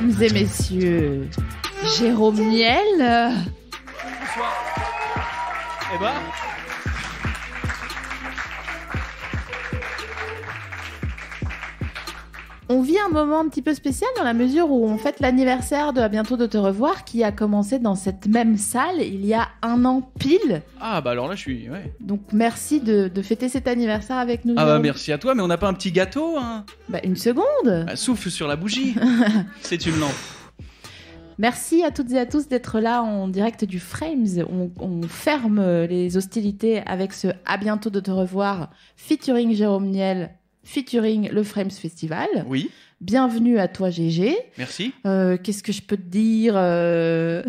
Mesdames et messieurs, Jérôme Niel. Bonsoir. Eh ben, un moment un petit peu spécial dans la mesure où on fête l'anniversaire de À bientôt de te revoir qui a commencé dans cette même salle il y a un an pile. Ah bah alors là je suis. Ouais. Donc merci de, fêter cet anniversaire avec nous. Ah bah merci à toi, mais on n'a pas un petit gâteau hein Bah une seconde. Bah, souffle sur la bougie. C'est une lampe. Merci à toutes et à tous d'être là en direct du Frames. On, on, ferme les hostilités avec ce À bientôt de te revoir featuring Jérôme Niel featuring le Frames Festival. Oui. Bienvenue à toi, GG. Merci. Euh, qu'est-ce que je peux te dire euh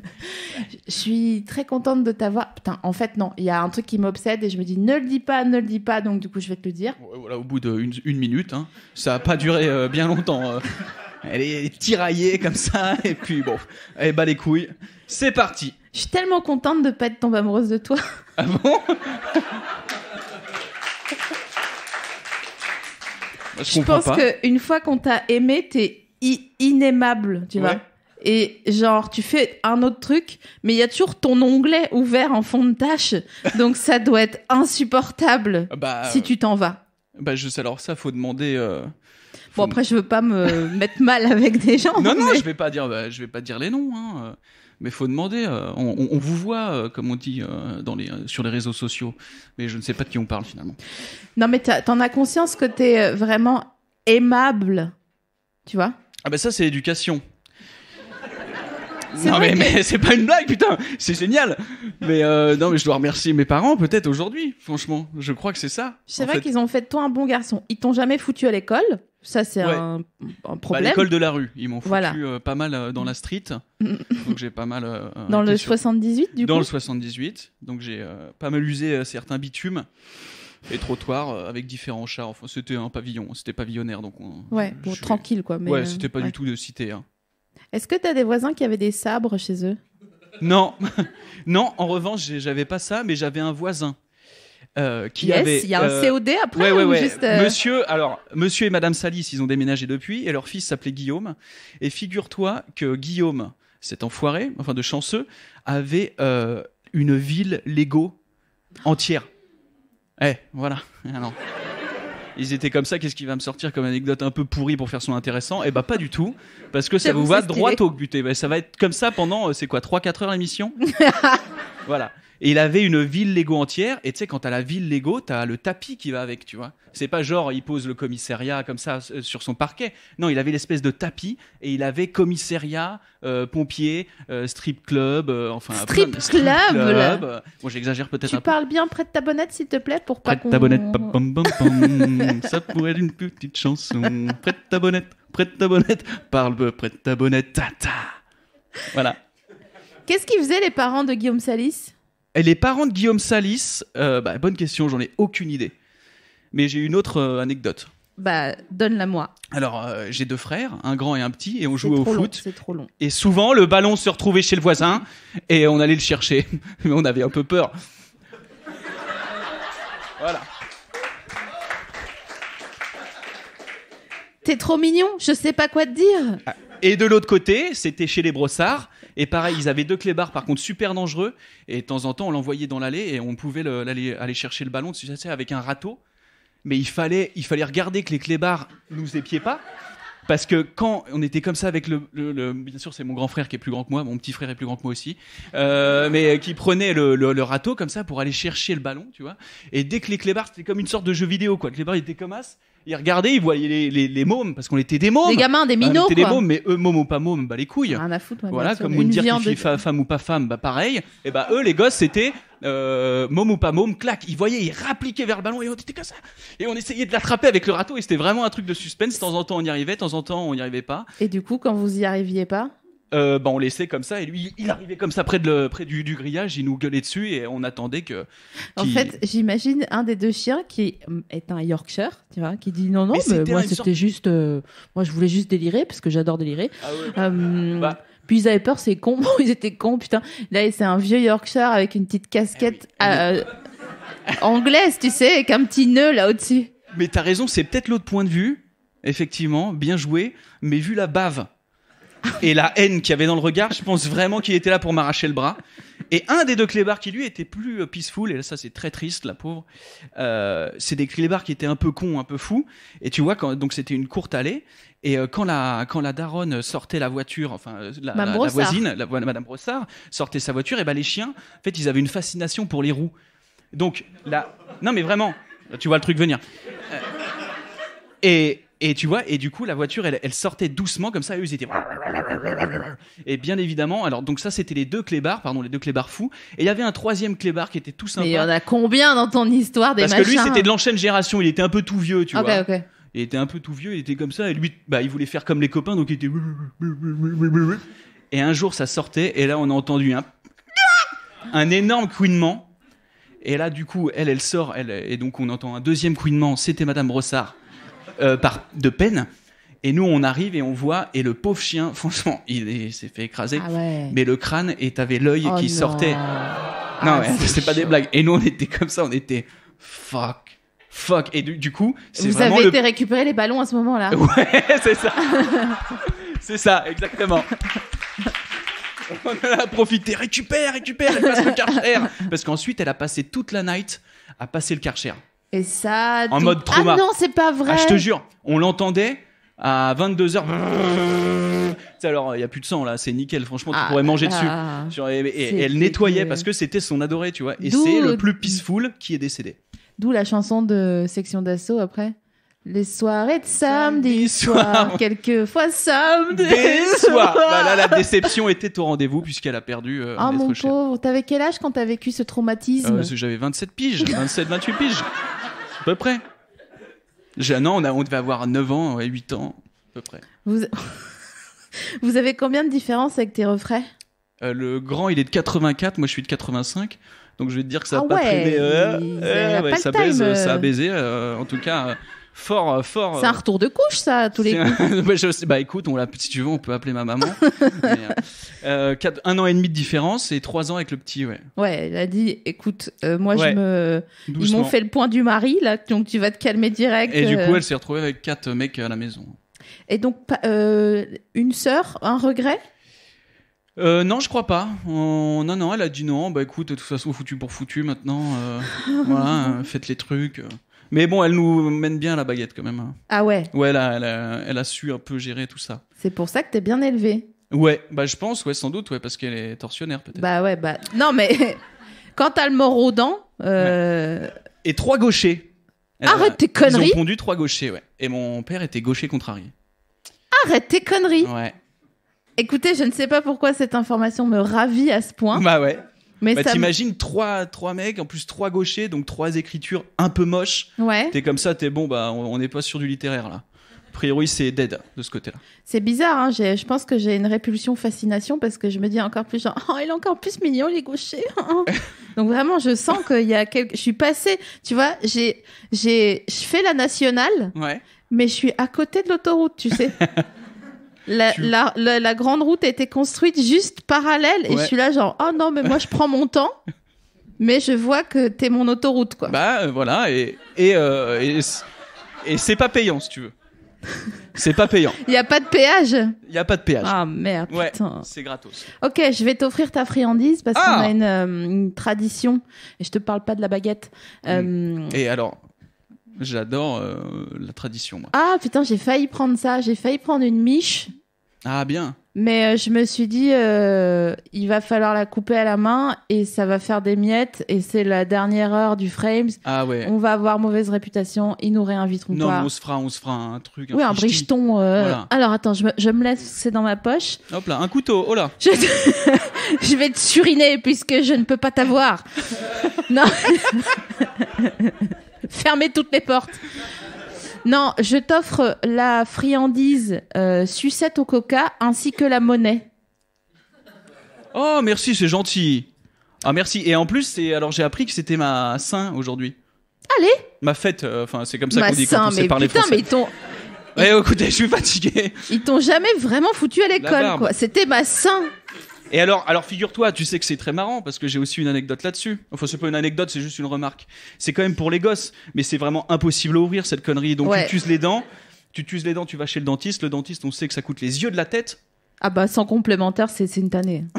Je suis très contente de t'avoir. Putain, en fait, non, il y a un truc qui m'obsède et je me dis ne le dis pas, ne le dis pas, donc du coup, je vais te le dire. Voilà, au bout d'une minute, hein. ça n'a pas duré euh, bien longtemps. Elle est tiraillée comme ça, et puis bon, elle bat les couilles. C'est parti. Je suis tellement contente de pas être tombée amoureuse de toi. Ah bon Je, pense qu'une fois qu'on t'a aimé, t'es inaimable, tu vois. Et genre, tu fais un autre truc, mais il y a toujours ton onglet ouvert en fond de tâche. Donc ça doit être insupportable ah bah, si tu t'en vas. Euh, bah sais, alors ça, faut demander. Euh, bon après, je veux pas me mettre mal avec des gens. Non non, je vais pas dire, bah, je vais pas dire les noms. Hein, euh mais faut demander. Euh, on, vous voit, euh, comme on dit euh, sur les réseaux sociaux, mais je ne sais pas de qui on parle finalement. Non, mais t'en as conscience que t'es vraiment aimable, tu vois Ah ben ça, c'est éducation. Non mais, c'est pas une blague putain, c'est génial. Mais non mais je dois remercier mes parents peut-être aujourd'hui, franchement, je crois que c'est ça. C'est vrai qu'ils ont fait de toi un bon garçon. Ils t'ont jamais foutu à l'école. Ça, c'est un, bah, problème. à l'école de la rue, ils m'ont foutu euh, pas mal euh, dans la street. donc j'ai pas mal. Euh, dans le 78, du coup Dans le 78. Donc j'ai pas mal usé certains bitumes et trottoirs avec différents chars. c'était un pavillon, c'était pavillonnaire. Donc ouais, tranquille quoi. Mais ouais, c'était pas du tout de cité. Hein. Est-ce que t'as des voisins qui avaient des sabres chez eux Non, non, en revanche, j'avais pas ça, mais j'avais un voisin euh, qui yes, avait. Il y a un euh, COD après euh Monsieur, alors Monsieur et Madame Salis, ils ont déménagé depuis et leur fils s'appelait Guillaume. Et figure-toi que Guillaume, cet enfoiré, enfin de chanceux, avait une ville Lego entière. Eh, voilà. Ah, ils étaient comme ça. Qu'est-ce qui va me sortir comme anecdote un peu pourrie pour faire son intéressant Eh ben pas du tout, parce que ça vous va droit au buté, Et eh ben, ça va être comme ça pendant c'est quoi 3-4 heures l'émission. voilà. Et il avait une ville Lego entière. Et tu sais, quand t'as la ville Lego, t'as le tapis qui va avec, tu vois. C'est pas genre, il pose le commissariat comme ça euh, sur son parquet. Non, il avait l'espèce de tapis et il avait commissariat, euh, pompier, euh, strip club, enfin. Strip club, Bon, j'exagère peut-être Tu parles bien près de ta bonnette, s'il te plaît, pour pas Prête ta bonnette, ça pourrait être une petite chanson. Prête ta bonnette, de ta bonnette, parle, de ta bonnette, ta Voilà. Qu'est-ce qu'ils faisaient les parents de Guillaume Salis les parents de Guillaume Salis euh, bah, Bonne question, j'en ai aucune idée. Mais j'ai une autre euh, anecdote. Bah, donne-la moi. Alors, euh, j'ai deux frères, un grand et un petit, et on jouait au foot. C'est trop long. Et souvent, le ballon se retrouvait chez le voisin, et on allait le chercher. Mais on avait un peu peur. voilà. T'es trop mignon, je sais pas quoi te dire. Ah, et de l'autre côté, c'était chez les brossards, et pareil, ils avaient deux clébards par contre super dangereux. Et de temps en temps, on l'envoyait dans l'allée et on pouvait aller, chercher le ballon avec un râteau. Mais il fallait, il fallait regarder que les clébards nous épiaient pas. Parce que quand on était comme ça avec le, bien sûr c'est mon grand frère qui est plus grand que moi, mon petit frère est plus grand que moi aussi, euh, mais qui prenait le, râteau comme ça pour aller chercher le ballon, tu vois. Et dès que les clébards, c'était comme une sorte de jeu vidéo quoi. les clébards étaient comme as, ils regardaient, ils voyaient les, les, mômes, parce qu'on était des mômes. Des gamins, des euh, minots. quoi. on était des mômes, mais eux, mômes ou pas mômes, bah les couilles. Rien à foutre, moi, Voilà, comme vous dire femme ou pas femme, bah pareil. Et eh bah eux, les gosses, c'était euh, ou pas môme, clac. Ils voyaient, ils rappliquaient vers le ballon et on était comme ça. Et on essayait de l'attraper avec le râteau et c'était vraiment un truc de suspense. De temps en temps, on y arrivait, de temps en temps, on n'y arrivait pas. Et du coup, quand vous y arriviez pas euh, bah, on laissait comme ça et lui il arrivait comme ça près, de près du, grillage, il nous gueulait dessus et on attendait que. En fait, j'imagine un des deux chiens qui est un Yorkshire, tu vois, qui dit non non, mais, moi c'était juste, euh, moi je voulais juste délirer parce que j'adore délirer. Ah bah, euh, bah, puis ils avaient peur, c'est con, ils étaient cons, putain. Là, c'est un vieux Yorkshire avec une petite casquette eh anglaise, tu sais, avec un petit nœud là au-dessus. Mais t'as raison, c'est peut-être l'autre point de vue, effectivement, bien joué, mais vu la bave et la haine qu'il y avait dans le regard, je pense vraiment qu'il était là pour m'arracher le bras. Et un des deux clébards qui lui était plus euh, peaceful, et là ça c'est très triste, la pauvre, euh, c'est des clébards qui étaient un peu cons, un peu fous. Et tu vois, quand, donc c'était une courte allée, et euh, quand la, quand la daronne sortait la voiture, enfin la, la, la voisine, la, Madame Brossard, sortait sa voiture, et ben les chiens, en fait ils avaient une fascination pour les roues. Donc là, non mais vraiment, tu vois le truc venir. Et, et tu vois, et du coup, la voiture, elle, sortait doucement comme ça. Et eux, ils étaient. Et bien évidemment, alors donc ça, c'était les deux clébards, pardon, les deux clébards fous. Et il y avait un troisième clébard qui était tout sympa. Mais il y en a combien dans ton histoire des Parce que lui, c'était de hein l'ancienne génération. Il était un peu tout vieux, tu ah, vois. Il était un peu tout vieux, il était comme ça. Et lui, bah, il voulait faire comme les copains, donc il était. Et un jour, ça sortait. Et là, on a entendu un un énorme couinement. Et là, du coup, elle, elle sort, elle, et donc on entend un deuxième couinement. C'était Madame Brossard euh, par, de peine. Et nous, on arrive et on voit, et le pauvre chien, franchement, il s'est fait écraser. Ah mais le crâne, et t'avais l'œil oh qui sortait. Ah, non, c'est pas des blagues. Et nous, on était comme ça, on était fuck. Fuck. Et du, coup, c'est Vous avez été récupérer les ballons à ce moment-là. Ouais, c'est ça. c'est ça, exactement. on en a profité. Récupère, récupère, elle passe le karcher. Parce qu'ensuite, elle a passé toute la night à passer le karcher. Et ça. En mode trauma. Ah non, c'est pas vrai. Ah, je te jure, on l'entendait à 22h. alors, il n'y a plus de sang là, c'est nickel. Franchement, tu ah pourrais manger dessus. et, elle nettoyait parce que c'était son adoré, tu vois. Et c'est le plus peaceful qui est décédé. D'où la chanson de Section d'Assaut après. Les soirées de samedi, soir, quelques fois samedi soir. soir. Bah là, la déception était au rendez-vous puisqu'elle a perdu. Euh, oh mon pauvre, t'avais quel âge quand t'as vécu ce traumatisme que euh, J'avais 27 piges, 27, 28 piges à peu près. J'ai, non, on, a, on devait avoir 9 ans, et 8 ans, à peu près. Vous, avez combien de différence avec tes refrains euh, Le grand, il est de 84, moi je suis de 85. Donc je vais te dire que ça a ah pas ouais, traîné. ça, a baisé, euh, en tout cas. Euh, euh, c'est un euh, retour de couche, ça, à tous les coups. bah, écoute, on si tu veux, on peut appeler ma maman. Euh, un an et demi de différence et trois ans avec le petit, ouais. Ouais, elle a dit, écoute, moi, je me. Ils m'ont fait le point du mari, là, donc tu vas te calmer direct. Et du coup, elle s'est retrouvée avec quatre mecs à la maison. Et donc, une sœur, un regret euh, non, je crois pas. Non, non, elle a dit non. Bah écoute, de toute façon, foutu pour foutu maintenant. voilà, hein, faites les trucs. Mais bon, elle nous mène bien la baguette quand même. Hein. Ah ouais Ouais, elle a, elle a, su un peu gérer tout ça. C'est pour ça que t'es bien élevé. Ouais, bah je pense, ouais, sans doute, ouais, parce qu'elle est torsionnaire peut-être. Bah ouais, bah non, mais quand t'as le mort aux dents. Euh, Et trois gauchers. Arrête tes conneries. Ils ont pondu trois gauchers, ouais. Et mon père était gaucher contrarié. Arrête tes conneries. Ouais. Écoutez, je ne sais pas pourquoi cette information me ravit à ce point. Bah ouais. Mais bah, t'imagines trois, trois mecs, en plus trois gauchers, donc trois écritures un peu moches. Ouais. T'es comme ça, t'es bon, bah on n'est pas sur du littéraire là. A priori, c'est dead de ce côté-là. C'est bizarre, hein, je pense que j'ai une répulsion fascination parce que je me dis encore plus genre, oh, il est encore plus mignon, les gauchers. Donc vraiment, je sens qu'il y a quelque. Je suis passée, tu vois, j'ai, j'ai, je fais la nationale, mais je suis à côté de l'autoroute, tu sais. La, grande route a été construite juste parallèle et je suis là genre oh non mais moi je prends mon temps mais je vois que t'es mon autoroute quoi. Bah euh, voilà et et, euh, et, c'est pas payant si tu veux. C'est pas payant. Il y a pas de péage. Il y a pas de péage. Ah merde C'est gratos. Ok, je vais t'offrir ta friandise parce qu'on ah a euh, une, tradition et je te parle pas de la baguette. et alors J'adore euh, la tradition. Ah putain, j'ai failli prendre ça. J'ai failli prendre une miche. Ah bien. Mais euh, je me suis dit, euh, il va falloir la couper à la main et ça va faire des miettes. Et c'est la dernière heure du Frames. Ah ouais. On va avoir mauvaise réputation. Ils nous réinviteront non, pas. Non, on se fera, on se fera un truc. oui, un bricheton. Alors attends, je me, laisse, c'est dans ma poche. Hop là, un couteau. Oh là. Je, je vais te suriner puisque je ne peux pas t'avoir. non. Fermez toutes les portes. Non, je t'offre la friandise euh, sucette au coca ainsi que la monnaie. Oh, merci, c'est gentil. Ah, merci. Et en plus, c'est alors j'ai appris que c'était ma Saint aujourd'hui. Allez. Ma fête, euh, enfin, c'est comme ça qu'on dit quand on sait parler putain, mais ton... Ouais, écoutez, je suis fatigué. Ils t'ont jamais vraiment foutu à l'école, quoi. C'était ma Saint. Et alors, alors figure-toi, tu sais que c'est très marrant parce que j'ai aussi une anecdote là-dessus. Enfin, c'est pas une anecdote, c'est juste une remarque. C'est quand même pour les gosses, mais c'est vraiment impossible à ouvrir cette connerie. Donc tu tues les dents, tu tues les dents, tu vas chez le dentiste. Le dentiste, on sait que ça coûte les yeux de la tête. Ah bah sans complémentaire, c'est une tannée.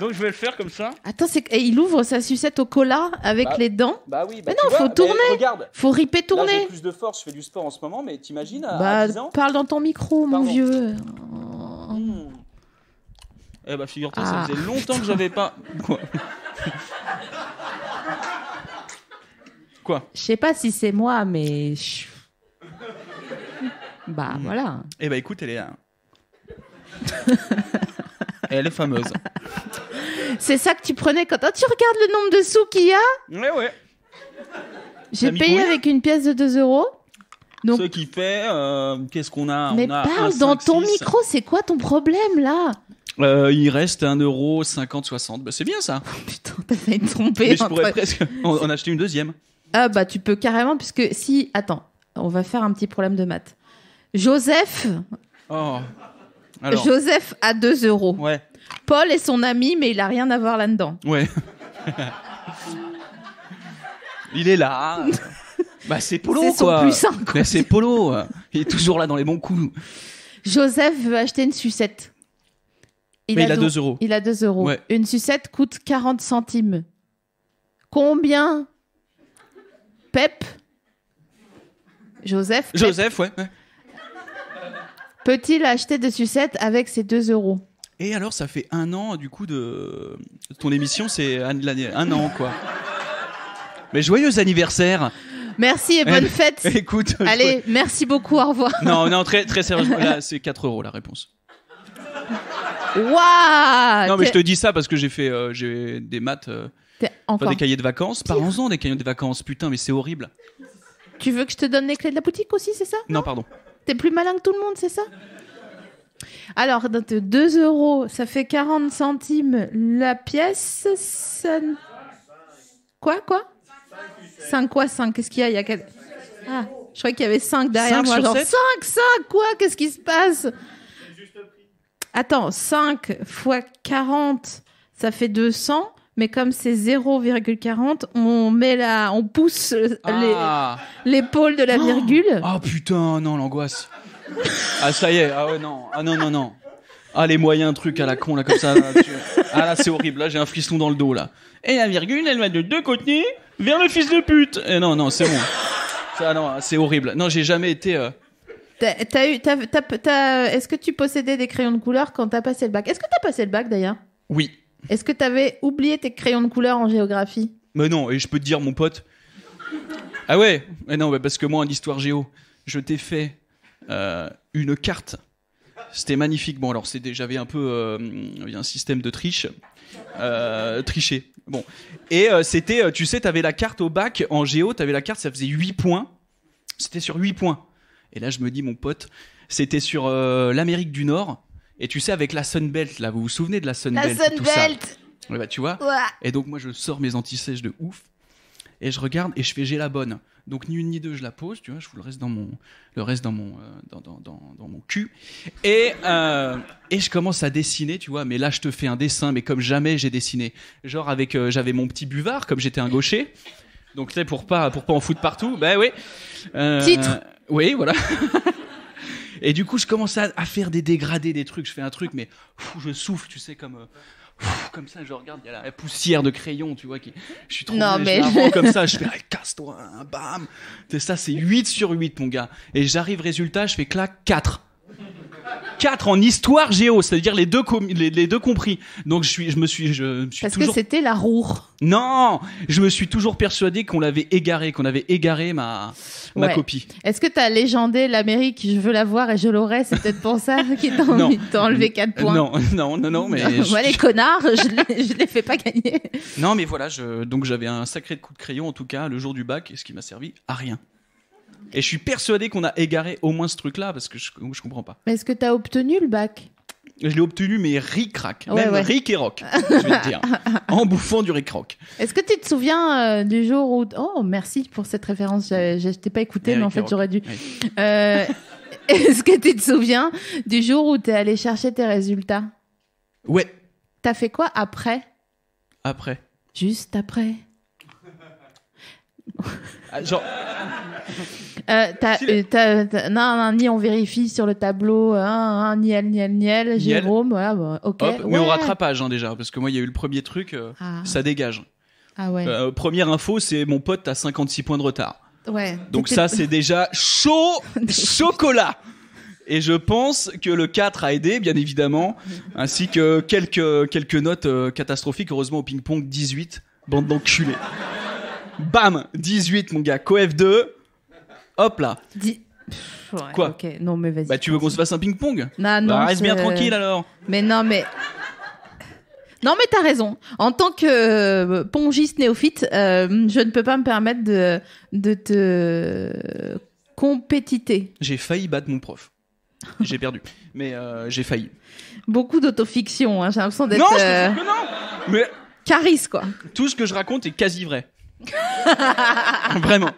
Donc je vais le faire comme ça. Attends, c'est et eh, il ouvre sa sucette au cola avec bah, les dents. Bah oui. Bah mais non, faut tourner. faut riper tourner. J'ai plus de force, je fais du sport en ce moment, mais t'imagines bah, Parle dans ton micro, mon vieux. Eh ben, figure-toi, ça ah. faisait longtemps que j'avais pas. Quoi Quoi Je sais pas si c'est moi, mais. bah, hmm. voilà. Eh bah, écoute, elle est elle est fameuse. C'est ça que tu prenais quand oh, tu regardes le nombre de sous qu'il y a Ouais, eh ouais. J'ai payé avec une pièce de 2 euros. Donc... Ce qui fait, euh, qu'est-ce qu'on a Mais parle dans ton micro, c'est quoi ton problème là euh, il reste 1,50€. Bah, c'est bien ça. Oh, putain, t'as failli te tromper. Mais je pourrais presque en, acheter une deuxième. Ah bah tu peux carrément, puisque si... Attends, on va faire un petit problème de maths. Joseph... Oh. Alors. Joseph a 2 euros. Ouais. Paul est son ami, mais il a rien à voir là-dedans. Ouais. il est là. bah c'est Polo, quoi. C'est Polo. Il est toujours là dans les bons coups. Joseph veut acheter une sucette. Il, a, il 2 euros. Il a 2 euros. Une sucette coûte 40 centimes. Combien Pep Joseph Joseph, ouais. Peut-il acheter de sucettes avec ses 2 euros Et alors, ça fait un an, du coup, de. Ton émission, c'est un, an, quoi. Mais joyeux anniversaire Merci et bonne fête Écoute. Allez, merci beaucoup, au revoir. Non, non, très, très sérieusement, là, c'est 4 euros la réponse. Waouh Non, mais je te dis ça parce que j'ai fait euh, j'ai des maths euh, des cahiers de vacances. Parlons-en des cahiers de vacances, putain, mais c'est horrible. Tu veux que je te donne les clés de la boutique aussi, c'est ça Non, pardon. T'es plus malin que tout le monde, c'est ça Alors, 2 euros, ça fait 40 centimes la pièce. Quoi, quoi 5 quoi 5 Qu'est-ce qu'il y a, y a ah, Je croyais qu'il y avait 5 derrière moi. 5, 5, quoi Qu'est-ce qui se passe Attends, 5 fois 40, ça fait 200. Mais comme c'est 0,40, on met on pousse l'épaule ah. de la oh. virgule. Ah oh, putain, non, l'angoisse. ah ça y est, ah ouais non, ah non non non. Ah les moyens trucs à la con là comme ça. Ah là c'est horrible, là j'ai un frisson dans le dos là. Et la virgule, elle va de deux côtés vers le fils de pute. Et non non, c'est bon. Ça non, c'est horrible. Non, j'ai jamais été euh, est-ce que tu possédais des crayons de couleur quand as passé le bac Est-ce que tu as passé le bac d'ailleurs Oui. Est-ce que t'avais oublié tes crayons de couleur en géographie Mais non, et je peux te dire, mon pote. Ah ouais Mais non, parce que moi, en histoire géo, je t'ai fait euh, une carte. C'était magnifique. Bon, alors, j'avais un peu euh, un système de triche. Euh, tricher. Bon. Et euh, c'était, tu sais, t'avais la carte au bac en géo, t'avais la carte, ça faisait 8 points. C'était sur 8 points. Et là, je me dis, mon pote, c'était sur euh, l'Amérique du Nord. Et tu sais, avec la Sunbelt, là, vous vous souvenez de la Sunbelt La Sunbelt ouais, bah, Tu vois Et donc, moi, je sors mes antisèches de ouf. Et je regarde et je fais, j'ai la bonne. Donc, ni une ni deux, je la pose, tu vois, je vous le reste dans mon, le reste dans mon, euh, dans, dans, dans, mon cul. Et, euh, et je commence à dessiner, tu vois, mais là, je te fais un dessin, mais comme jamais j'ai dessiné. Genre, avec, j'avais mon petit buvard, comme j'étais un gaucher. Donc, tu sais, pour pas, pour pas en foutre partout, Ben bah, oui. Titre oui, voilà. et du coup, je commence à, faire des dégradés, des trucs. Je fais un truc, mais je souffle, tu sais, comme. Euh, comme ça, je regarde, il y a la poussière de crayon, tu vois, qui. Je suis trop non, mais... je comme ça, je fais, casse-toi, hein, bam. C'est ça, c'est 8 sur 8, mon gars. Et j'arrive, résultat, je fais clac 4. 4 en histoire géo, c'est-à-dire les deux, les, deux compris. Donc je, suis, je me suis, je, me Parce que c'était la roue. Non, je me suis toujours persuadé qu'on l'avait égaré, qu'on avait égaré ma, ma copie. Est-ce que tu as légendé l'Amérique, je veux la voir et je l'aurai, c'est peut-être pour ça qu'il t'a enlevé de 4 points. Non, non, non, mais... je... les connards, je ne les fais pas gagner. Non, mais voilà, donc j'avais un sacré coup de crayon, en tout cas, le jour du bac, et ce qui m'a servi à rien. Et je suis persuadé qu'on a égaré au moins ce truc-là parce que je, je comprends pas. Mais est-ce que tu as obtenu le bac je l'ai obtenu, mais ric-rac. Même ric et rock, je vais dire. en bouffant du ric-rock. Euh, oh, euh, est-ce que tu te souviens du jour où. Oh, merci pour cette référence. Je, t'ai pas écouté, mais, en fait, j'aurais dû. Est-ce que tu te souviens du jour où tu es allé chercher tes résultats Ouais. T'as fait quoi après Après. Juste après. Ah, genre. Euh, euh, non, non, ni on vérifie sur le tableau, niel, niel, niel, Jérôme, voilà, ok. Mais au rattrapage hein, déjà, parce que moi il y a eu le premier truc, euh, ah. ça dégage. Ah première info, c'est mon pote à 56 points de retard. Ouais. Donc ça c'est déjà chaud chocolat. Et je pense que le 4 a aidé, bien évidemment, ainsi que quelques, quelques notes catastrophiques. Heureusement, au ping-pong, 18, bande d'enculés. Bam 18, mon gars. CoF2, Hop là. Quoi non mais vas-y. Bah tu veux qu'on se fasse un ping-pong Bah non. Bah, reste bien tranquille alors. Mais non mais. Non mais t'as raison. En tant que euh, pongiste néophyte, euh, je ne peux pas me permettre de, de te compétiter. J'ai failli battre mon prof. J'ai perdu, mais euh, j'ai failli. Beaucoup d'autofiction, hein, j'ai l'impression d'être. Non, je non. Mais quoi. tout ce que je raconte est quasi vrai. Vraiment.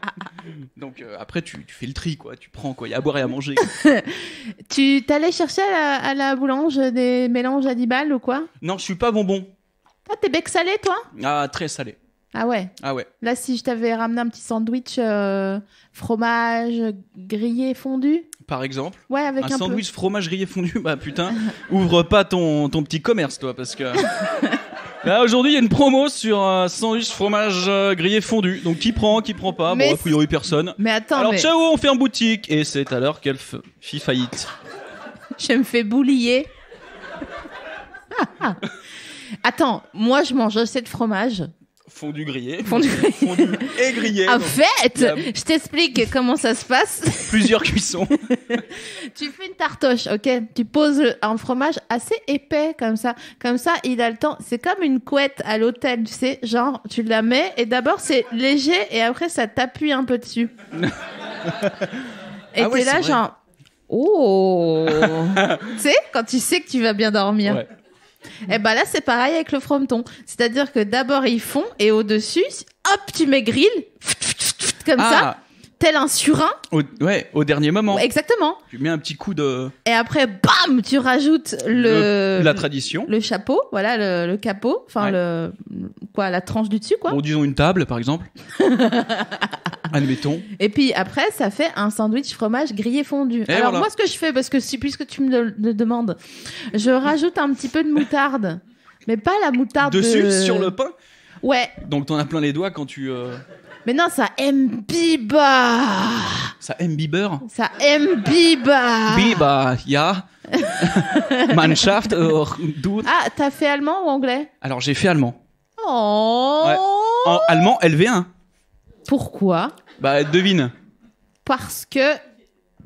Donc euh, après, tu, fais le tri, quoi. Tu prends, quoi. Il y a à boire et à manger. tu t'allais chercher à la, boulange des mélanges à 10 balles ou quoi Non, je suis pas bonbon. Ah, t'es bec salé, toi Ah, très salé. Ah ouais Ah ouais. Là, si je t'avais ramené un petit sandwich euh, fromage grillé fondu Par exemple Ouais, avec un, sandwich fromage grillé fondu Bah putain, ouvre pas ton, ton petit commerce, toi, parce que... Là aujourd'hui, il y a une promo sur un euh, sandwich fromage euh, grillé fondu. Donc qui prend, qui prend pas Bon, a priori personne. Mais attends, Alors ciao, on fait en boutique et c'est à l'heure qu'elle fait fit faillite. je me fais boulier. attends, moi je mange assez de fromage Fondu grillé. Fondu, grillé et grillé. En fait, je t'explique comment ça se passe. Plusieurs cuissons. tu fais une tartoche, ok Tu poses un fromage assez épais comme ça. Comme ça, il a le temps. C'est comme une couette à l'hôtel, tu sais. Genre, tu la mets et d'abord c'est léger et après ça t'appuie un peu dessus. Ah et t'es là genre, oh Tu sais, quand tu sais que tu vas bien dormir. Ouais. Et eh ben là, c'est pareil avec le frometon. C'est-à-dire que d'abord ils font et au-dessus, hop, tu mets grill, comme ah, ça tel un surin. ouais, au dernier moment. Exactement. Tu mets un petit coup de. Et après, bam, tu rajoutes le. la tradition. Le, chapeau, voilà, le, capot, enfin le quoi, la tranche du dessus, quoi. disons une table, par exemple. Admettons. Et puis après, ça fait un sandwich fromage grillé fondu. Alors moi, ce que je fais, parce que si puisque tu me le demandes, je rajoute un petit peu de moutarde, mais pas la moutarde. Dessus, de... sur le pain. Ouais. Donc t'en as plein les doigts quand tu. Euh, mais non, ça aime Biba. Ça aime biber Ça aime Biba. Biba, ya? Mannschaft, or euh, du. Ah, t'as fait allemand ou anglais Alors, j'ai fait allemand. Oh. En allemand LV1. Pourquoi Bah, devine. Parce que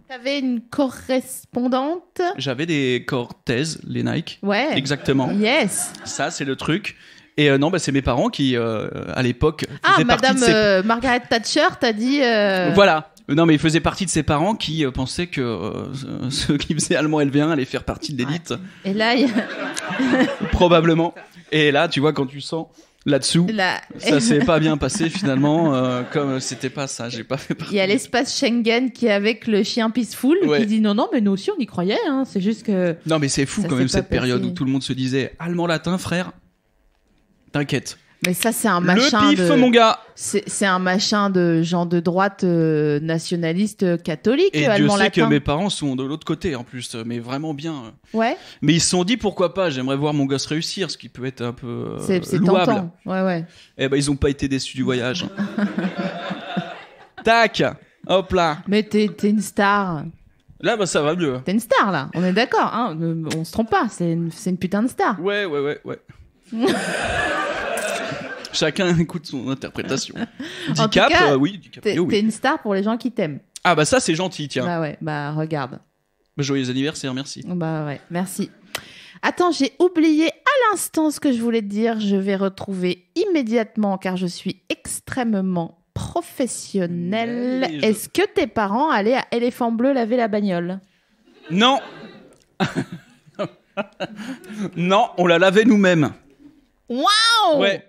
t'avais une correspondante. J'avais des Cortez, les Nike. Ouais. Exactement. Yes. Ça, c'est le truc. Et euh, non, bah, c'est mes parents qui, euh, à l'époque, ah, Madame partie euh, Margaret Thatcher, t'a dit. Voilà. Non, mais il faisait partie de ses parents qui pensaient que ceux qui faisaient allemand LV1 allaient faire partie de l'élite. Et là, probablement. Et là, tu vois, quand tu sens là-dessous. Là. Ça s'est pas bien passé finalement, comme c'était pas ça, j'ai pas fait partie. Il y a l'espace Schengen qui est avec le chien Peaceful qui dit non, non, mais nous aussi on y croyait, hein. c'est juste que. Non, mais c'est fou quand même cette période où tout le monde se disait allemand latin, frère, T'inquiète. Mais ça, c'est un machin. Le pif, oh mon gars. C'est un machin de gens de droite euh, nationaliste euh, catholique. Et euh, Dieu sait que mes parents sont de l'autre côté en plus, mais vraiment bien. Ouais. Mais ils se sont dit pourquoi pas. J'aimerais voir mon gosse réussir, ce qui peut être un peu louable. c'est Tentant. Ouais, ouais. Eh ben, ils ont pas été déçus du voyage. Tac. Hop là. Mais t'es une star. Là, bah, ça va mieux. T'es une star, là. On est d'accord, hein. On se trompe pas. C'est une, une putain de star. Ouais, ouais, ouais, ouais. Chacun écoute son interprétation. Dicap, euh, oui, T'es eh oui. T'es une star pour les gens qui t'aiment. Ah bah ça c'est gentil, tiens. Bah ouais, bah regarde. Bah, joyeux anniversaire, merci. Bah ouais, merci. Attends, j'ai oublié à l'instant ce que je voulais te dire. Je vais retrouver immédiatement car je suis extrêmement professionnelle. Est-ce que tes parents allaient à Éléphant Bleu laver la bagnole Non. non, on la lavait nous-mêmes. Waouh Ouais.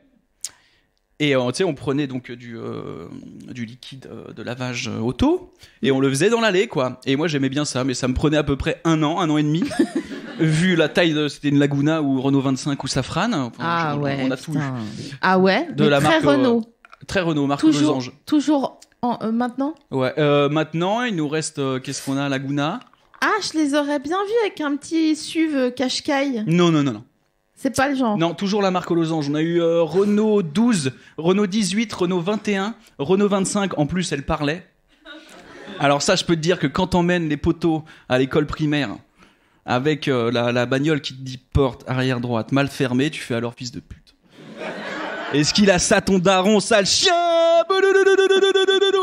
Et on, euh, on prenait donc du, euh, du liquide euh, de lavage auto et on le faisait dans l'allée, quoi. Et moi j'aimais bien ça, mais ça me prenait à peu près un an, un an et demi. vu la taille, c'était une Laguna ou Renault 25 ou Safran. ah ouais. On Ah ouais De la très marque, Renault. très Renault, marque toujours, Losange. Toujours en, maintenant Ouais, maintenant il nous reste, qu'est-ce qu'on a Laguna. Ah, je les aurais bien vus avec un petit SUV Qashqai. Non, non, non, non. C'est pas le genre. Non, toujours la marque aux losanges. On a eu euh, Renault 12, Renault 18, Renault 21, Renault 25. En plus, elle parlait. Alors ça, je peux te dire que quand t'emmènes les poteaux à l'école primaire avec euh, la, la, bagnole qui te dit porte arrière droite mal fermée, tu fais alors fils de pute. Est-ce qu'il a ça ton daron, sale chien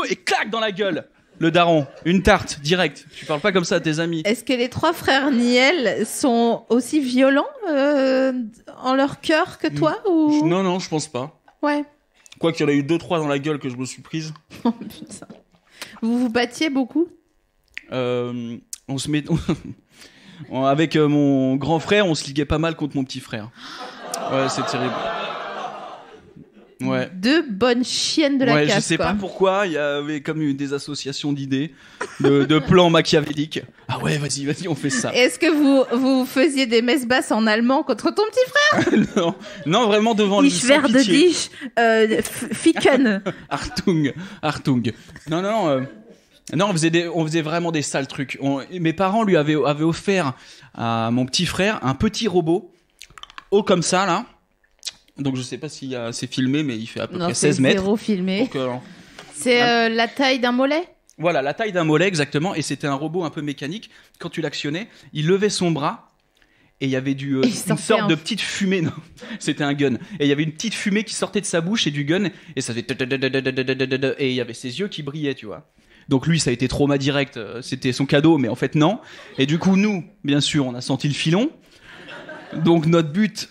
Et claque dans la gueule le daron, une tarte directe Tu parles pas comme ça à tes amis. Est-ce que les trois frères Niel sont aussi violents euh, en leur cœur que toi ou Non, non, je pense pas. Ouais. Quoi qu'il y en a eu deux trois dans la gueule que je me suis prise. Oh, putain. Vous vous battiez beaucoup euh, On se met avec euh, mon grand frère, on se liguait pas mal contre mon petit frère. Ouais, c'est terrible deux bonnes chiennes de la ouais, Je sais pas pourquoi, il y avait comme des associations d'idées, de, plans machiavéliques. Ah ouais, vas-y, vas-y, on fait ça. Est-ce que vous, vous faisiez des messes basses en allemand contre ton petit frère non, non, vraiment devant lui. Ich de dich euh, ficken. Artung, Artung. Non, non, non. Euh, non, on faisait, on faisait vraiment des sales trucs. mes parents lui avaient, avaient offert à mon petit frère un petit robot, haut comme ça, là, donc je sais pas si c'est filmé, mais il fait à peu près 16 mètres. Zéro filmé. Euh, c'est euh, la taille d'un mollet Voilà, la taille d'un mollet exactement. Et c'était un robot un peu mécanique. Quand tu l'actionnais, il levait son bras et il y avait du, euh, une sorte de petite fumée. Non, c'était un gun. Et il y avait une petite fumée qui sortait de sa bouche et du gun et ça faisait et il y avait ses yeux qui brillaient, tu vois. Donc lui, ça a été trauma direct. C'était son cadeau, mais en fait non. Et du coup, nous, bien sûr, on a senti le filon. Donc notre but,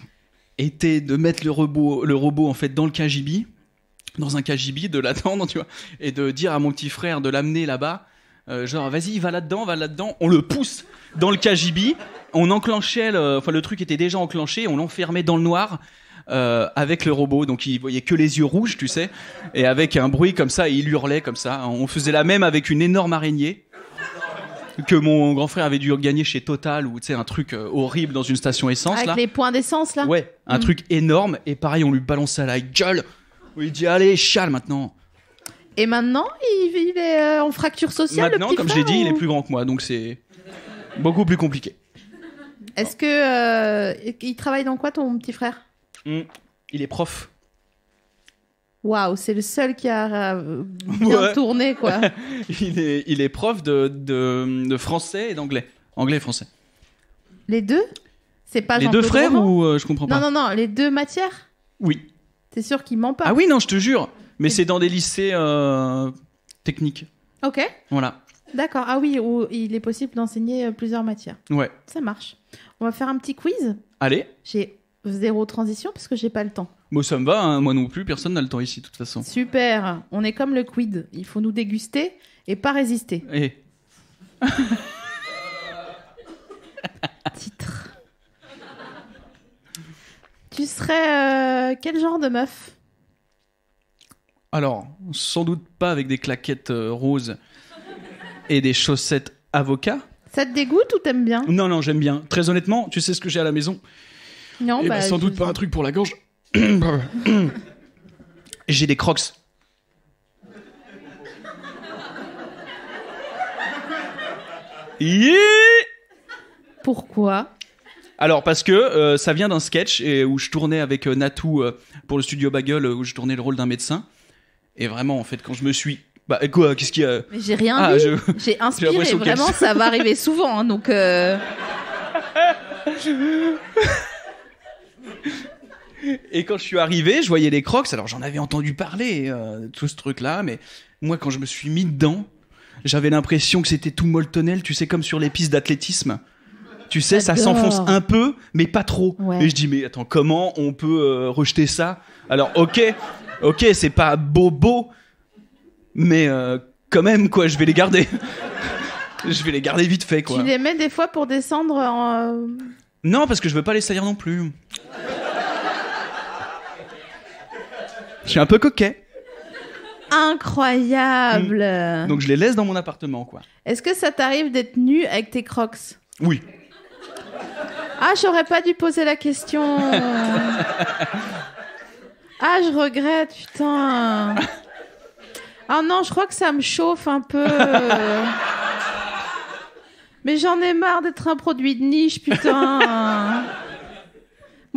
était de mettre le robot, le robot en fait dans le KGB, dans un KGB, de l'attendre, tu vois, et de dire à mon petit frère de l'amener là-bas. Euh, genre, vas-y, va là-dedans, va là-dedans. On le pousse dans le KGB. On enclenchait, le, enfin le truc était déjà enclenché. On l'enfermait dans le noir. Euh, avec le robot. Donc il voyait que les yeux rouges, tu sais, et avec un bruit comme ça, il hurlait comme ça. On faisait la même avec une énorme araignée que mon grand frère avait dû gagner chez Total ou tu sais un truc euh, horrible dans une station essence Avec les points d'essence là. Ouais, un hmm. truc énorme et pareil on lui balançait à la gueule. Où il dit allez chale maintenant. Et maintenant il, est euh, en fracture sociale. le petit comme j'ai dit il est plus grand que moi donc c'est beaucoup plus compliqué. Est-ce que euh, il travaille dans quoi ton petit frère hmm. Il est prof. Waouh, c'est le seul qui a euh, bien tourné, quoi. il, est, prof de, français et d'anglais. Anglais et français. Les deux C'est pas Les deux frères ou euh, je comprends pas Non, non, non, les deux matières Oui. T'es sûr qu'il ment pas Ah oui, non, je te jure. Mais c'est dans des lycées euh, techniques. Ok. Voilà. D'accord. Ah oui, où il est possible d'enseigner plusieurs matières. Ouais. Ça marche. On va faire un petit quiz. Allez. J'ai zéro transition parce que j'ai pas le temps. Moi, ça me va, hein. moi non plus, personne n'a le temps ici, de toute façon. Super, on est comme le quid. Il faut nous déguster et pas résister. Et... Eh. Titre. Tu serais euh, quel genre de meuf Alors, sans doute pas avec des claquettes euh, roses et des chaussettes avocat. Ça te dégoûte ou t'aimes bien Non, non, j'aime bien. Très honnêtement, tu sais ce que j'ai à la maison Non, eh ben, bah, sans doute pas un truc pour la gorge. J'ai des crocs. Pourquoi alors parce que euh, ça vient d'un sketch où je tournais avec euh, Natou euh, pour le studio Bagel où je tournais le rôle d'un médecin. Et vraiment en fait quand je me suis bah quoi qu'est-ce qu'il y a J'ai rien ah, J'ai inspiré vraiment ça va arriver souvent hein, donc Et quand je suis arrivé, je voyais les crocs. Alors j'en avais entendu parler, euh, tout ce truc-là, mais moi quand je me suis mis dedans, j'avais l'impression que c'était tout molletonnel, tu sais, comme sur les pistes d'athlétisme. Tu sais, ça s'enfonce un peu, mais pas trop. Et je dis, mais attends, comment on peut euh, rejeter ça Alors ok, ok, c'est pas beau, mais euh, quand même, quoi, je vais les garder. je vais les garder vite fait, quoi. Tu les mets des fois pour descendre en... Non, parce que je veux pas les salir non plus. Je suis un peu coquet. Incroyable. Hmm. Donc je les laisse dans mon appartement, quoi. Est-ce que ça t'arrive d'être nu avec tes crocs Oui. Ah, j'aurais pas dû poser la question. ah, je regrette, putain. Ah non, je crois que ça me chauffe un peu. Mais j'en ai marre d'être un produit de niche, putain.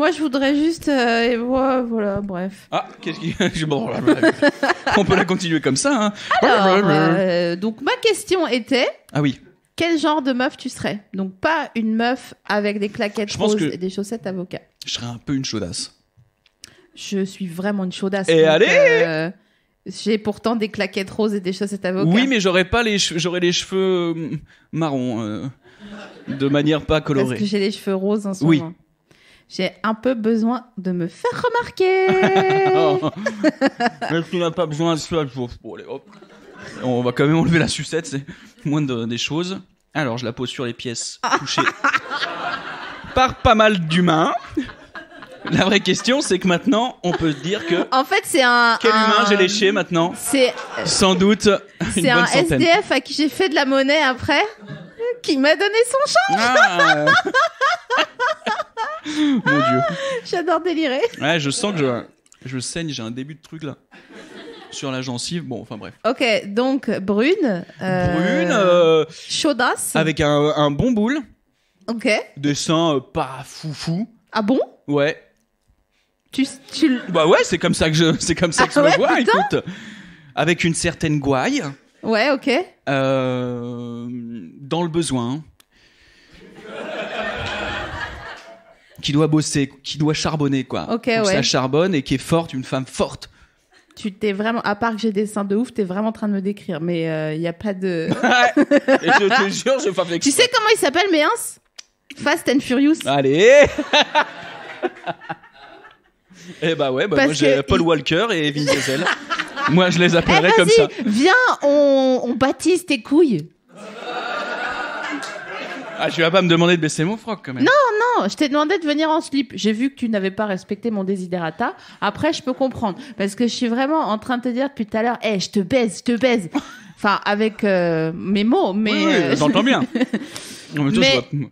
Moi, je voudrais juste. Euh, voilà, bref. Ah, qu'est-ce qui. on peut la continuer comme ça. Hein. Euh, donc ma question était Ah oui, quel genre de meuf tu serais Donc pas une meuf avec des claquettes roses et des chaussettes avocat. je serais un peu une chaudasse. Je suis vraiment une chaudasse. Et allez euh, J'ai pourtant des claquettes roses et des chaussettes avocat. Oui, mais j'aurais pas les cheveux, j'aurais les cheveux marrons, de manière pas colorée. Parce que j'ai les cheveux roses en ce Oui, j'ai un peu besoin de me faire remarquer. Mais tu n'as pas besoin de cela. On va quand même enlever la sucette, c'est moins de, des choses. Alors, je la pose sur les pièces touchées par pas mal d'humains. La vraie question, c'est que maintenant, on peut se dire que. En fait, c'est un. Quel humain j'ai léché maintenant C'est. Sans doute. C'est un SDF à qui j'ai fait de la monnaie après, qui m'a donné son ah. change. Mon Dieu. J'adore délirer. Ouais, je sens que je, je saigne, j'ai un début de truc là. Sur la gencive, bon, enfin bref. Ok, donc brune. Euh, brune. Euh, chaudasse. avec un, bon boule. Ok. Des seins euh, pas foufou. Ah bon Ouais. Tu, tu Bah ouais, c'est comme ça que je, c'est comme ça que ah vois, écoute. Avec une certaine gouaille. Ouais, ok. dans le besoin. qui doit bosser, qui doit charbonner, quoi. Ok, Donc, Ça charbonne et qui est forte, une femme forte. Tu t'es vraiment, à part que j'ai des seins de ouf, t'es vraiment en train de me décrire, mais il euh, n'y a pas de. et je te jure, je vais pas Tu sais comment il s'appelle, mais Fast and Furious. Allez Eh bah ouais, bah moi j'ai Paul Walker et Vin Diesel. moi je les eh appellerais comme ça. Viens, on, on baptise tes couilles. Ah, tu vas pas me demander de baisser mon froc quand même. Non, non, je t'ai demandé de venir en slip. J'ai vu que tu n'avais pas respecté mon désiderata Après, je peux comprendre. Parce que je suis vraiment en train de te dire depuis tout à l'heure, hé, eh, je te baise, je te baise. Enfin, avec euh, mes mots, mais. Oui, j'entends euh, bien.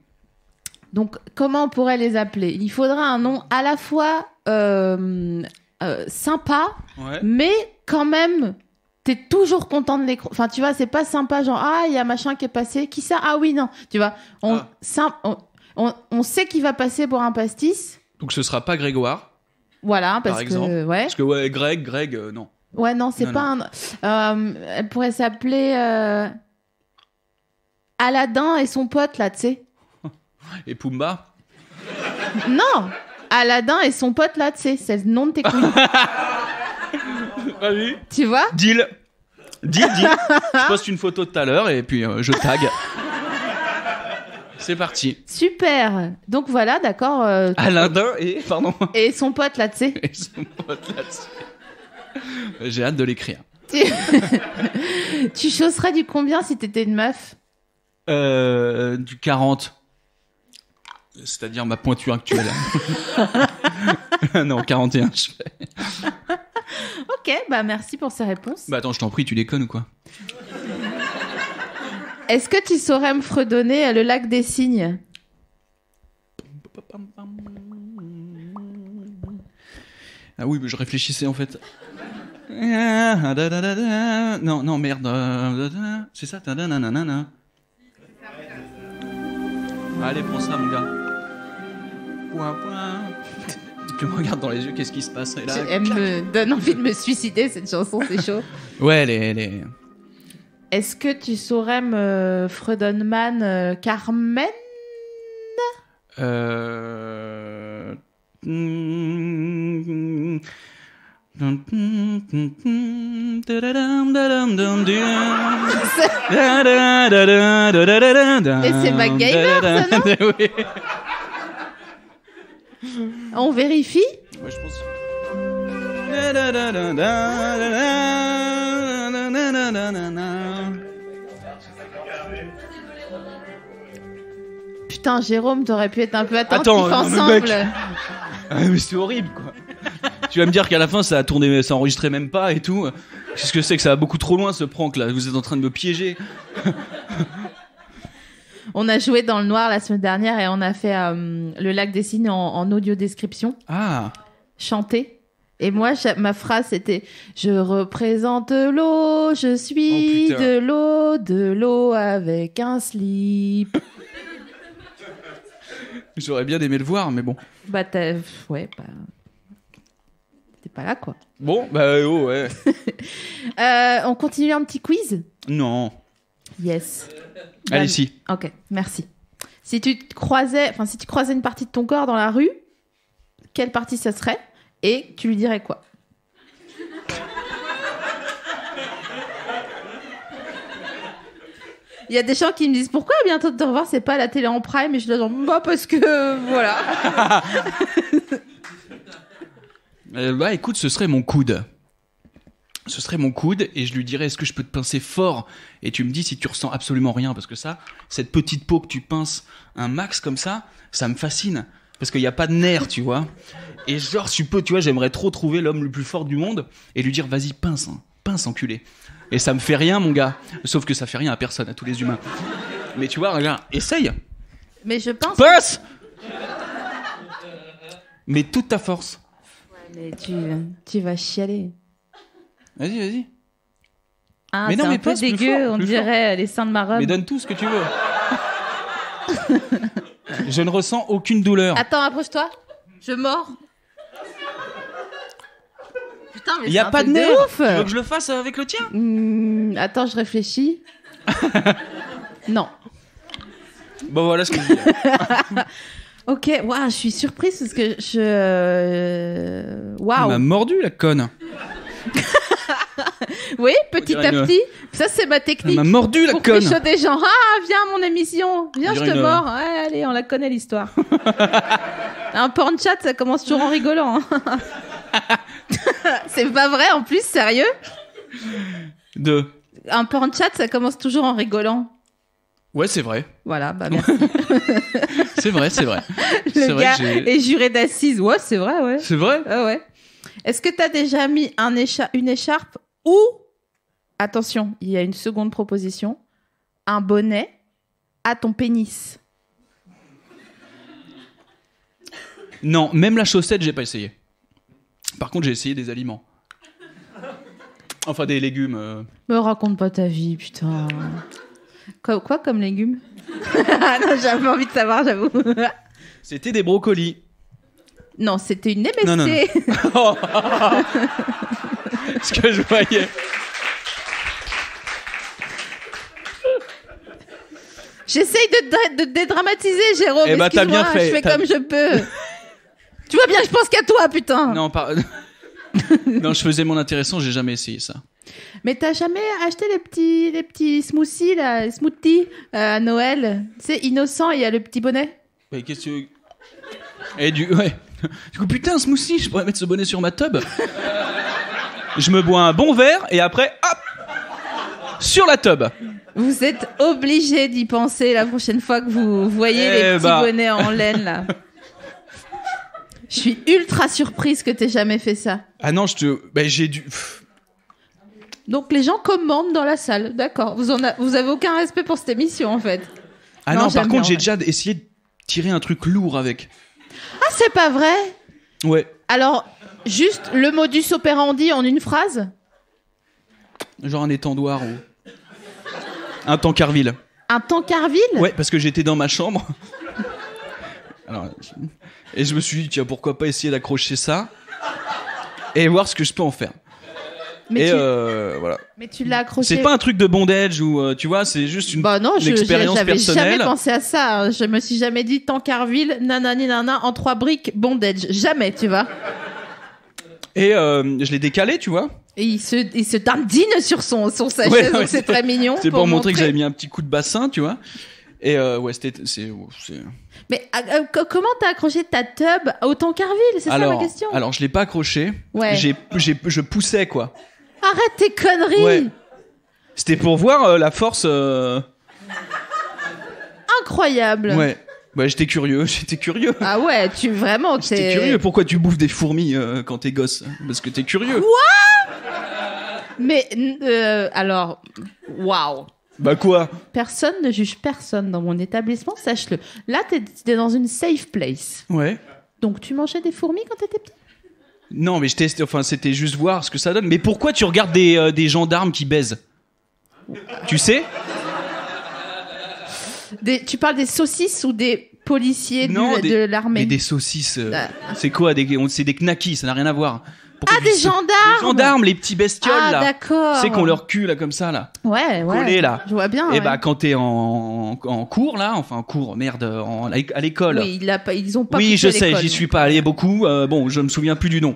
Donc, comment on pourrait les appeler Il faudra un nom à la fois euh, sympa, mais quand même toujours content de les enfin tu vois c'est pas sympa genre ah il y a machin qui est passé qui ça ah oui non tu vois on ah. on, on, sait qu'il va passer pour un pastis donc ce sera pas Grégoire voilà parce par que ouais parce que ouais Greg Greg euh, non ouais non c'est pas un euh, elle pourrait s'appeler euh... Aladdin et son pote là tu sais et Pumba non Aladdin et son pote là tu sais c'est le nom de tes couilles Tu vois Deal. Dis, dis. je poste une photo tout à l'heure et puis euh, je tag. C'est parti. Super. Donc voilà, d'accord. Euh, Alain et. Pardon. et son pote là, tu sais. pote là J'ai hâte de l'écrire. Tu- chausserais du combien si t'étais une meuf euh, du 40. C'est-à-dire ma pointure actuelle. non, 41, je fais. ok, bah merci pour ces réponses. Bah attends, je t'en prie, tu déconnes ou quoi Est-ce que tu saurais me fredonner le lac des cygnes Ah oui, mais je réfléchissais en fait. Ah, non, non, merde. C'est ça Allez, prends ça, mon gars. tu me regardes dans les yeux, qu'est-ce qui se passe là, Elle me donne envie de me suicider, cette chanson, c'est chaud. ouais, elle est. est... ce que tu saurais me Fredonman euh, Carmen euh... Et c'est MacGyver, ça, non on vérifie ouais, je pense. Putain, Jérôme, t'aurais pu être un peu attentif ensemble. Ah, mais c'est horrible, quoi. tu vas me dire qu'à la fin, ça a tourné, ça enregistrait même pas et tout. Qu'est-ce que c'est que ça va beaucoup trop loin, ce prank, là Vous êtes en train de me piéger. On a joué dans le noir la semaine dernière et on a fait euh, le lac des signes en, audio description. Ah. Chanté. Et moi, ma phrase c'était Je représente l'eau, je suis oh, de l'eau, de l'eau avec un slip. J'aurais bien aimé le voir, mais bon. Bah, t'as. Ouais, bah. T'es pas là, quoi. Bon, bah, oh, ouais. Euh, on continue un petit quiz Non. Yes. Allez, y Ok, merci. Si tu croisais, enfin, si tu croisais une partie de ton corps dans la rue, quelle partie ça serait Et tu lui dirais quoi Il y a des gens qui me disent pourquoi bientôt de te revoir, c'est pas la télé en prime et je leur dis bah parce que euh, voilà. Eh bah écoute, ce serait mon coude ce serait mon coude et je lui dirais est-ce que je peux te pincer fort et tu me dis si tu ressens absolument rien parce que ça cette petite peau que tu pinces un max comme ça ça me fascine parce qu'il n'y a pas de nerf tu vois et genre tu peux tu vois j'aimerais trop trouver l'homme le plus fort du monde et lui dire vas-y pince hein. pince enculé et ça me fait rien mon gars sauf que ça fait rien à personne à tous les humains mais tu vois regarde essaye mais je pense pince mais toute ta force mais tu, tu vas chialer Vas-y, vas-y. Ah, mais un peu dégueu, on dirait euh, les seins de ma Mais donne tout ce que tu veux. je ne ressens aucune douleur. Attends, approche-toi. Je mords. Putain, mais Il n'y a pas de nez. Tu veux que je le fasse euh, avec le tien hmm, Attends, je réfléchis. non. Bon, voilà ce que je dis. ok, waouh, je suis surprise parce que je. Euh, waouh. Elle m'a mordu, la conne. oui, petit à petit. Ça, c'est ma technique. m'a mordu la pour conne. Pour des gens. Ah, viens mon émission. Viens, je te mords. Euh, ouais, allez, on la connaît l'histoire. Un porn chat, ça commence toujours en rigolant. Hein. c'est pas vrai en plus, sérieux Deux. Un porn chat, ça commence toujours en rigolant. Ouais, c'est vrai. Voilà, bah merci. c'est vrai, c'est vrai. Le vrai gars est juré d'assises. Ouais, c'est vrai, ouais. C'est vrai Ouais, ouais. Est-ce que t'as déjà mis un une écharpe ou, attention, il y a une seconde proposition, un bonnet à ton pénis. Non, même la chaussette, j'ai pas essayé. Par contre, j'ai essayé des aliments. Enfin, des légumes. Euh. Me raconte pas ta vie, putain. Quoi, comme légumes ah Non, j'avais envie de savoir, j'avoue. C'était des brocolis. non, c'était une MSC. ce que je voyais. J'essaye de, dédramatiser, Jérôme. Eh ben, t'as bien fait. Je fais comme je peux. tu vois bien, je pense qu'à toi, putain. Non, non, je faisais mon intéressant, j'ai jamais essayé ça. Mais t'as jamais acheté les petits, les petits smoothies, là, les smoothies euh, à Noël C'est innocent, il y a le petit bonnet. Mais qu'est-ce que. Et du. Ouais. Du coup, putain, smoothie, je pourrais mettre ce bonnet sur ma tub je me bois un bon verre et après, hop, sur la tube. Vous êtes obligé d'y penser la prochaine fois que vous voyez les eh petits bah. bonnets en laine là. Je suis ultra surprise que t'aies jamais fait ça. Ah non, je te, ben, j'ai dû. Donc les gens commandent dans la salle, d'accord. Vous n'avez vous avez aucun respect pour cette émission en fait. Ah non, non par contre j'ai déjà essayé de tirer un truc lourd avec. Ah c'est pas vrai. Ouais. Alors, juste le modus operandi en une phrase Genre un étendoir ou. Un tankerville. Un tankerville Ouais, parce que j'étais dans ma chambre. et je me suis dit, tiens, pourquoi pas essayer d'accrocher ça et voir ce que je peux en faire. Mais tu... Euh, voilà. Mais tu l'as accroché. C'est pas un truc de bondage ou euh, tu vois, c'est juste une, bah non, je, jamais pensé à ça. Hein. Je me suis jamais dit Tancarville, nanani nanana, en trois briques, bondage. Jamais, tu vois. Et euh, je l'ai décalé, tu vois. Et il se, il se dandine sur son, son sa c'est très mignon. C'est pour, montrer, que j'avais mis un petit coup de bassin, tu vois. Et ouais, c'était. C'est, Mais ah, comment t'as accroché ta tub au Tancarville C'est ça ma question. Alors, je l'ai pas accroché. Ouais. J'ai, j'ai, je poussais, quoi. Arrête tes conneries C'était pour voir euh, la force. Euh. Incroyable Ouais. Bah, j'étais curieux, j'étais curieux. Ah ouais, tu vraiment, J'étais curieux. Pourquoi tu bouffes des fourmis euh, quand t'es gosse Parce que t'es curieux. Quoi Mais, alors, waouh bah quoi Personne ne juge personne dans mon établissement, sache-le. Là, tu t'es dans une safe place. Ouais. Donc, tu mangeais des fourmis quand t'étais petit non, mais je testais, Enfin, c'était juste voir ce que ça donne. Mais pourquoi tu regardes des, euh, gendarmes qui baisent Tu sais tu parles des saucisses ou des policiers de- de, l'armée Mais des saucisses. Euh, ah. C'est quoi C'est des knackis, ça n'a rien à voir. Ah, des gendarmes Les gendarmes, les petits bestioles, ah, là. d'accord. C'est qu'on leur cul, là, comme ça, là. Ouais, ouais. Collés, là. Je vois bien. Et eh bah, quand t'es en, en cours, là, enfin, en cours, merde, en, à l'école. Oui, il a pas, ils ont pas Oui, je sais, j'y suis pas allé beaucoup. Euh, bon, je me souviens plus du nom.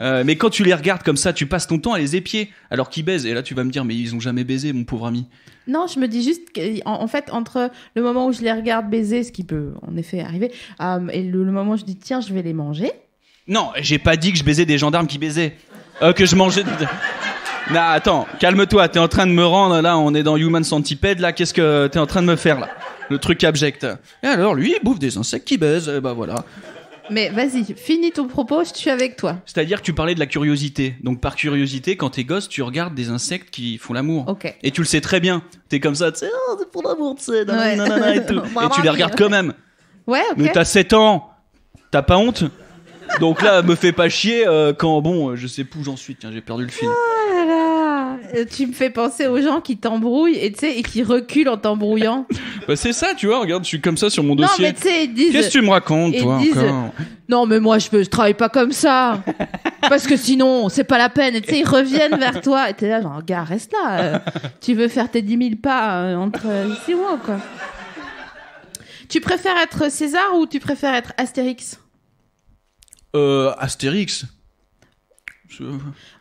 Euh, mais quand tu les regardes comme ça, tu passes ton temps à les épier, alors qu'ils baisent. Et là, tu vas me dire, mais ils ont jamais baisé, mon pauvre ami. Non, je me dis juste qu'en fait, entre le moment où je les regarde baiser, ce qui peut en effet arriver, euh, et le moment où je dis, tiens, je vais les manger non, j'ai pas dit que je baisais des gendarmes qui baisaient. Euh, que je mangeais. Non, attends, calme-toi, t'es en train de me rendre, là, on est dans Human Centipede, là, qu'est-ce que t'es en train de me faire, là Le truc abject. Et alors, lui, il bouffe des insectes qui baisent, et euh, bah voilà. Mais vas-y, finis ton propos, je suis avec toi. C'est-à-dire que tu parlais de la curiosité. Donc par curiosité, quand t'es gosse, tu regardes des insectes qui font l'amour. Ok. Et tu le sais très bien. T'es comme ça, tu sais, oh, c'est pour l'amour, tu sais, et tout. et tu les regardes quand même. Ouais, ok. Mais t'as 7 ans, t'as pas honte donc là, me fais pas chier euh, quand, bon, euh, je sais plus où j'en suis. Tiens, j'ai perdu le fil. Ah euh, tu me fais penser aux gens qui t'embrouillent et, et qui reculent en t'embrouillant. Bah, c'est ça, tu vois. Regarde, je suis comme ça sur mon dossier. tu Qu'est-ce que tu me racontes, toi, Non, mais moi, je, peux, je travaille pas comme ça. Parce que sinon, c'est pas la peine. ils reviennent vers toi. Et t'es là, genre, reste là. tu veux faire tes 10 000 pas entre 6 ici ou quoi. Tu préfères être César ou tu préfères être Astérix euh, Astérix.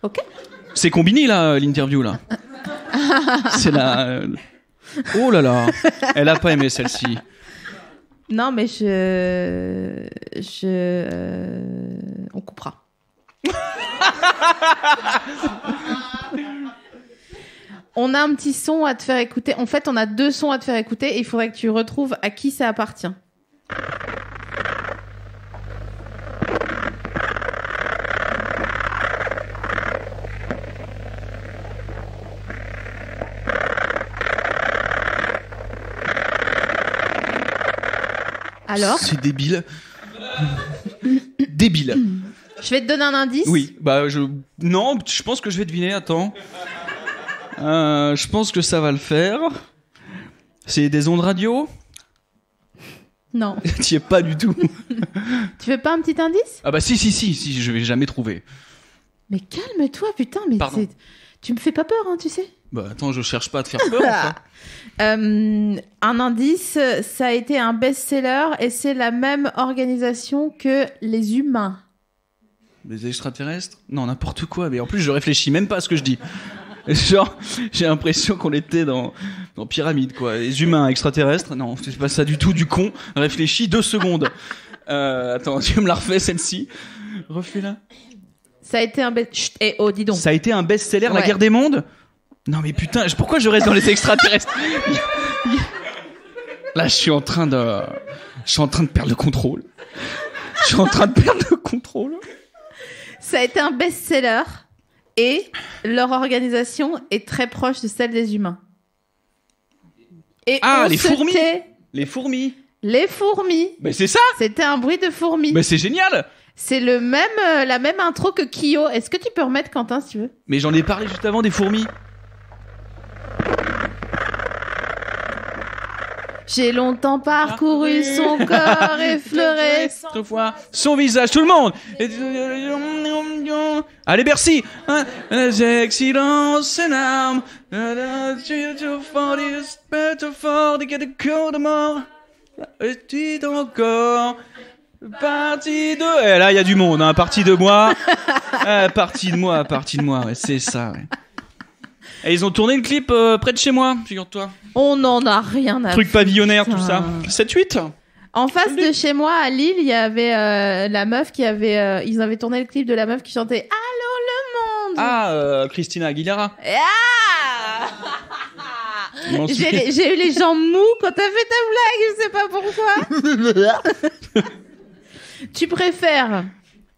Ok. C'est combiné là, l'interview là. C'est la. Euh, oh là là, elle a pas aimé celle-ci. Non, mais je. Je. Euh, on coupera. on a un petit son à te faire écouter. En fait, on a deux sons à te faire écouter et il faudrait que tu retrouves à qui ça appartient. Alors C'est débile. débile. Je vais te donner un indice Oui, bah je. Non, je pense que je vais deviner, attends. Euh, je pense que ça va le faire. C'est des ondes radio Non. tu es pas du tout. tu veux pas un petit indice Ah bah si, si, si, si, je vais jamais trouver. Mais calme-toi, putain, mais tu me fais pas peur, hein, tu sais. Bah attends, je cherche pas à te faire peur. Euh, un indice, ça a été un best-seller et c'est la même organisation que les humains. Les extraterrestres Non, n'importe quoi. Mais en plus, je réfléchis même pas à ce que je dis. Genre, j'ai l'impression qu'on était dans, dans Pyramide, quoi. Les humains extraterrestres Non, c'est pas ça du tout, du con. Réfléchis deux secondes. Euh, attends, tu me la refais celle-ci. Refais-la. Ça a été un best... Eh, oh, dis donc. Ça a été un best-seller, La guerre des mondes non mais putain, pourquoi je reste dans les extraterrestres Là, je suis en train de, je suis en train de perdre le contrôle. Je suis en train de perdre le contrôle. Ça a été un best-seller et leur organisation est très proche de celle des humains. Et ah, les fourmis. les fourmis. Les fourmis. Mais c'est ça. C'était un bruit de fourmis. Mais c'est génial. C'est le même, euh, la même intro que Kyo. Est-ce que tu peux remettre Quentin si tu veux Mais j'en ai parlé juste avant des fourmis. J'ai longtemps parcouru son corps, effleuré son visage. Tout le monde Allez, Bercy hein? Excellence arme Tu es fort, de mort. tu encore Partie de... Eh, là, il y a du monde, Un hein. Partie de moi. euh, partie de moi, partie de moi, C'est ça, et ils ont tourné le clip euh, près de chez moi, figure-toi. On n'en a rien à Truc pavillonnaire, tout ça. 7-8 hein. en face de chez moi, à Lille, il y avait euh, la meuf qui avait. Euh, ils avaient tourné le clip de la meuf qui chantait Allô le monde Ah, Christina Aguilera. ah J'ai eu les jambes moues quand t'as fait ta blague, je sais pas pourquoi. tu préfères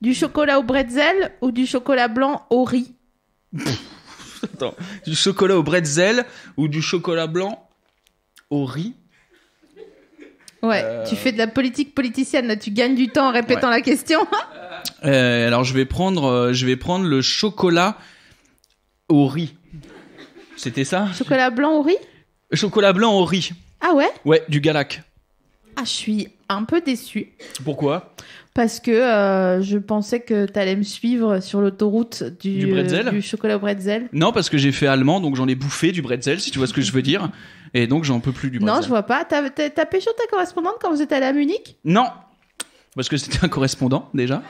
du chocolat au bretzel ou du chocolat blanc au riz du chocolat au bretzel ou du chocolat blanc au riz Ouais, euh, tu fais de la politique politicienne, tu gagnes du temps en répétant la question. Euh, alors je vais prendre, euh, je vais prendre le chocolat au riz. C'était ça Chocolat blanc au riz Chocolat blanc au riz. Ah ouais Ouais, du Galac. Ah, je suis un peu déçu. Pourquoi parce que euh, je pensais que tu allais me suivre sur l'autoroute du, du, chocolat au bretzel. Non, parce que j'ai fait allemand, donc j'en ai bouffé du bretzel, si tu vois ce que je veux dire. Et donc j'en peux plus du bretzel. Non, je vois pas. T'as as, ta correspondante quand vous êtes allé à Munich Non, parce que c'était un correspondant déjà.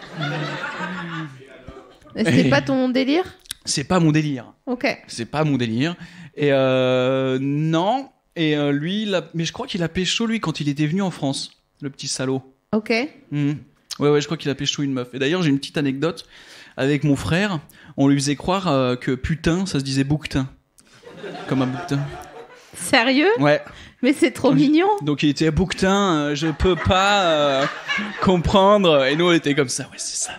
C'est pas ton délire C'est pas mon délire. Ok. C'est pas mon délire. Et euh, non. Et euh, lui, mais je crois qu'il a pécho lui quand il était venu en France, le petit salaud. Ok. Mmh. Ouais, ouais, je crois qu'il a pêché une meuf. Et d'ailleurs, j'ai une petite anecdote. Avec mon frère, on lui faisait croire euh, que putain, ça se disait bouquetin. Comme un bouquetin. Sérieux Ouais. Mais c'est trop mignon. Donc il était bouquetin, euh, je peux pas euh, comprendre. Et nous, on était comme ça, ouais, c'est ça.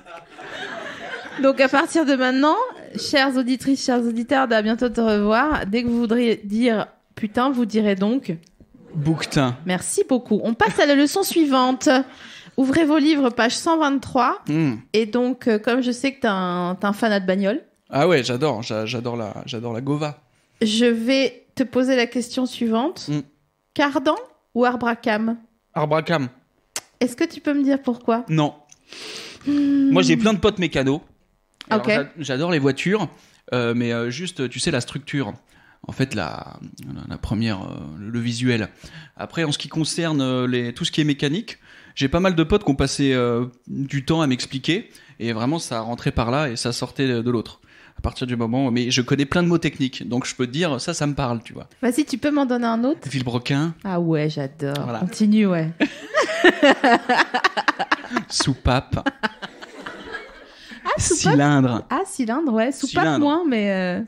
Donc à partir de maintenant, chères auditrices, chers auditeurs, bah, à bientôt te revoir. Dès que vous voudriez dire putain, vous direz donc. Bouquetin. Merci beaucoup. On passe à la leçon suivante. Ouvrez vos livres, page 123. Hmm. Et donc, euh, comme je sais que tu un, un fanat de bagnole, Ah ouais, j'adore, j'adore la, j'adore la Gova. je vais te poser la question suivante. Hmm. Cardan ou Arbracam Arbracam. Est-ce que tu peux me dire pourquoi Non. Hmm. Moi, j'ai plein de potes mécanos. J'adore les voitures, euh, mais euh, juste, tu sais, la structure. En fait, la, la- première, le visuel. Après, en ce qui concerne les, tout ce qui est mécanique, j'ai pas mal de potes qui ont passé euh, du temps à m'expliquer et vraiment ça rentrait par là et ça sortait de l'autre. À partir du moment, mais je connais plein de mots techniques, donc je peux te dire ça, ça me parle, tu vois. Vas-y, tu peux m'en donner un autre. Villebrequin. Ah ouais, j'adore. Continue, ouais. soupape. Ah, Cylindre. Ah, cylindre, ouais. Soupape moins, mais. Euh,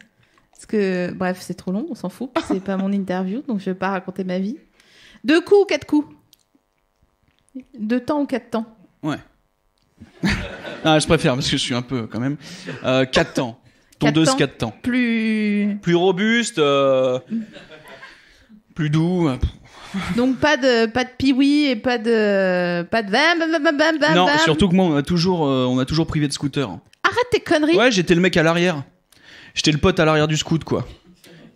parce que, bref, c'est trop long, on s'en fout. C'est pas mon interview, donc je vais pas raconter ma vie. Deux coups ou quatre coups deux temps ou quatre temps Ouais. non, je préfère parce que je suis un peu quand même. Euh, quatre temps. Tondeuse quatre temps. Plus. Plus robuste. Euh, plus doux. Hein. Donc pas de pas de piwi et pas de pas de bam bam bam bam bam. Non, surtout que moi on a toujours euh, on a toujours privé de scooter. Arrête tes conneries. Ouais, j'étais le mec à l'arrière. J'étais le pote à l'arrière du scoot quoi.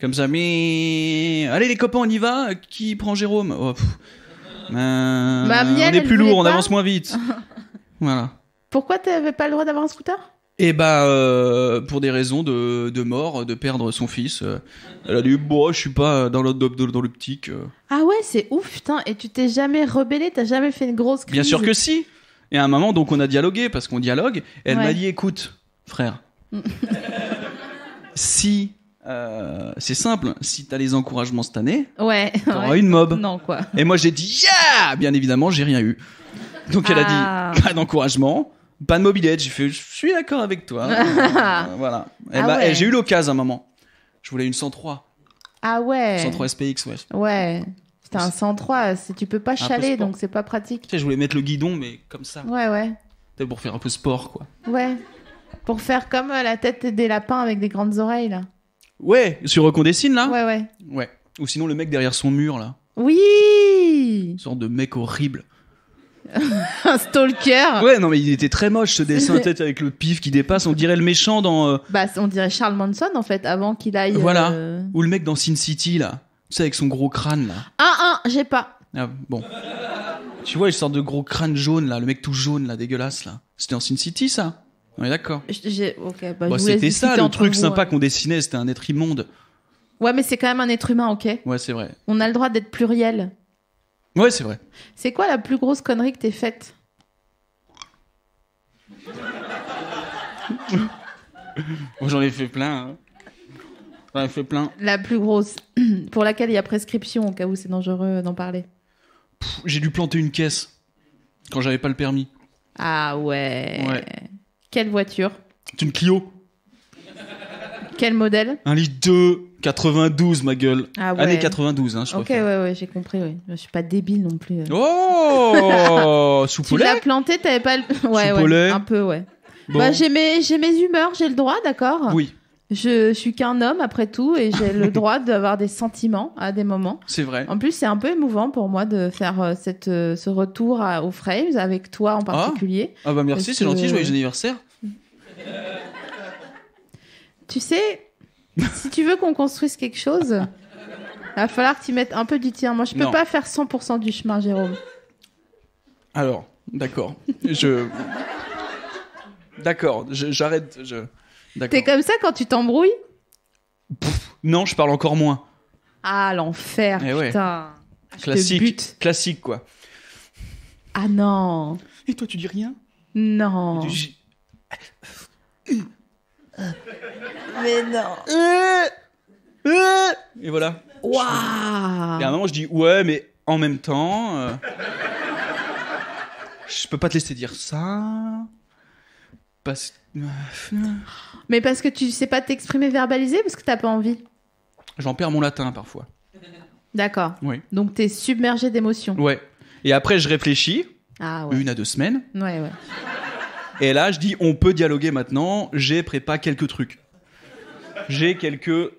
Comme ça mais allez les copains, on y va. Qui prend Jérôme oh, euh, bah, on est plus lourd, on avance moins vite. voilà. Pourquoi t'avais pas le droit d'avoir un scooter Et eh bah, euh, pour des raisons de, mort, de perdre son fils. elle a dit, bon, je suis pas dans dans- l'optique. Ah ouais, c'est ouf, putain. Et tu t'es jamais rebellé, t'as jamais fait une grosse crise. Bien sûr que si. Et à un moment, donc, on a dialogué, parce qu'on dialogue. elle m'a dit, écoute, frère, si euh, c'est simple, si t'as les encouragements cette année, ouais, t'auras une mob. Non, quoi. Et moi j'ai dit yeah Bien évidemment, j'ai rien eu. Donc elle a dit ah. pas d'encouragement, pas de mobilette. J'ai fait je suis d'accord avec toi. Ah. Euh, voilà. Et eh ah bah, eh, j'ai eu l'occasion à un moment. Je voulais une 103. Ah ouais 103 SPX, ouais. Ouais. C'était un 103, tu peux pas chaler donc c'est pas pratique. je voulais mettre le guidon, mais comme ça. Ouais, ouais. Pour faire un peu sport, quoi. Ouais. Pour faire comme euh, la tête des lapins avec des grandes oreilles, là. Ouais, sur dessine, là Ouais, ouais. Ouais. Ou sinon, le mec derrière son mur, là. Oui Une sorte de mec horrible. un stalker. Ouais, non, mais il était très moche ce dessin tête avec le pif qui dépasse. On dirait le méchant dans. Euh, bah, on dirait Charles Manson en fait, avant qu'il aille. Voilà. Euh, ou le mec dans Sin City, là. Tu sais, avec son gros crâne, là. Ah, ah, j'ai pas. Ah, bon. Tu vois, il sorte de gros crâne jaune, là. Le mec tout jaune, là, dégueulasse, là. C'était en Sin City, ça on d'accord. Bah, bah, c'était ça le truc sympa qu'on dessinait, c'était un être immonde. Ouais, mais c'est quand même un être humain, ok Ouais, c'est vrai. On a le droit d'être pluriel. Ouais, c'est vrai. C'est quoi la plus grosse connerie que t'es faite J'en ai fait plein. Hein. J'en ai fait plein. La plus grosse, pour laquelle il y a prescription, au cas où c'est dangereux d'en parler. J'ai dû planter une caisse quand j'avais pas le permis. Ah ouais. ouais voiture C'est une Clio. Quel modèle Un lit 2, 92, ma gueule. Ah Année 92, hein, je crois. Ok, ouais, ouais, j'ai compris, ouais. Je suis pas débile non plus. Euh. Oh Soupolet Tu l'as planté, t'avais pas le. Ouais, ouais, Un peu, ouais. Bah, j'ai mes, j'ai mes humeurs, j'ai le droit, d'accord Oui. Je, suis qu'un homme après tout et j'ai le droit d'avoir des sentiments à des moments. C'est vrai. En plus, c'est un peu émouvant pour moi de faire euh, cette, euh, ce retour aux Frames avec toi en ah. particulier. Ah, ah bah merci, c'est gentil, joyeux anniversaire tu sais, si tu veux qu'on construise quelque chose, il va falloir que tu mettes un peu du tien. Moi, je peux pas faire 100% du chemin, Jérôme. Alors, d'accord. Je. D'accord, j'arrête. Je... T'es comme ça quand tu t'embrouilles Non, je parle encore moins. Ah, l'enfer, eh putain. Classique, classique, quoi. Ah non. Et toi, tu dis rien Non. Euh, mais non. Euh, euh. Et voilà. Waouh. Et à un moment, je dis ouais, mais en même temps, je peux pas te laisser dire ça. Parce... Mais parce que tu sais pas t'exprimer, verbaliser, parce que t'as pas envie. J'en perds mon latin parfois. D'accord. Oui. Donc t'es submergé d'émotions. Ouais. Et après, je réfléchis. Ah Une à deux semaines. Ouais, ouais. Et là, je dis, on peut dialoguer maintenant. J'ai prépa quelques trucs. J'ai quelques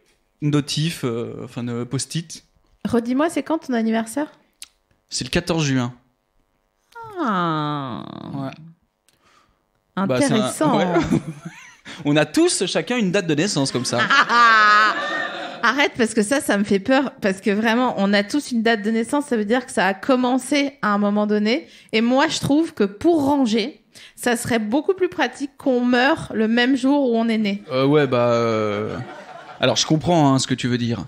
notifs, euh, enfin, post-it. Redis-moi, c'est quand ton anniversaire C'est le 14 juin. Ah. Ouais. Bah, Intéressant. on a tous chacun une date de naissance comme ça. Ah, ah, ah. Arrête parce que ça, ça me fait peur parce que vraiment, on a tous une date de naissance. Ça veut dire que ça a commencé à un moment donné. Et moi, je trouve que pour ranger, ça serait beaucoup plus pratique qu'on meure le même jour où on est né. Euh, ouais, bah. Euh, alors, je comprends hein, ce que tu veux dire.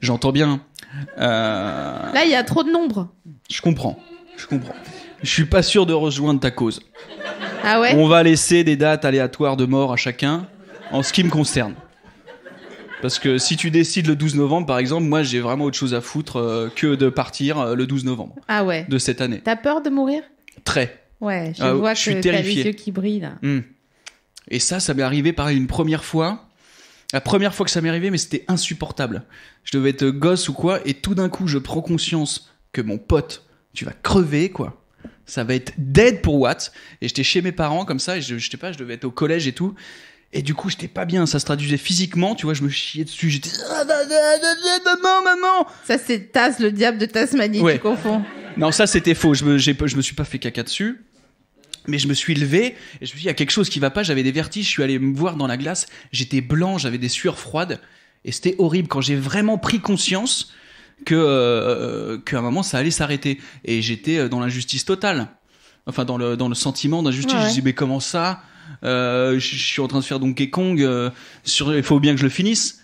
J'entends bien. Euh, Là, il y a trop de nombres. Je comprends. Je comprends. Je suis pas sûr de rejoindre ta cause. Ah ouais On va laisser des dates aléatoires de mort à chacun en ce qui me concerne. Parce que si tu décides le 12 novembre, par exemple, moi j'ai vraiment autre chose à foutre que de partir le 12 novembre. Ah ouais. De cette année. T'as peur de mourir Très. Ouais, je ah, vois je que suis les yeux qui brillent. Hmm. Et ça, ça m'est arrivé pareil une première fois. La première fois que ça m'est arrivé, mais c'était insupportable. Je devais être gosse ou quoi, et tout d'un coup, je prends conscience que mon pote, tu vas crever, quoi. Ça va être dead pour Watt. Et j'étais chez mes parents comme ça, et je, ne sais pas, je devais être au collège et tout. Et du coup, j'étais pas bien, ça se traduisait physiquement, tu vois, je me chiais dessus, j'étais ah, bah, bah, bah, maman, maman. Ça c'est Tasse, le diable de Tasmanie, tu confonds. Non, ça c'était faux, je me, je me suis pas fait caca dessus, mais je me suis levé et je me suis dit, il y a quelque chose qui ne va pas, j'avais des vertiges, je suis allé me voir dans la glace, j'étais blanc, j'avais des sueurs froides et c'était horrible quand j'ai vraiment pris conscience que euh, qu'à un moment ça allait s'arrêter et j'étais euh, dans l'injustice totale. Enfin dans le sentiment d'injustice, je me suis dit mais comment ça euh, je, suis en train de faire Donkey Kong il faut bien que je le finisse.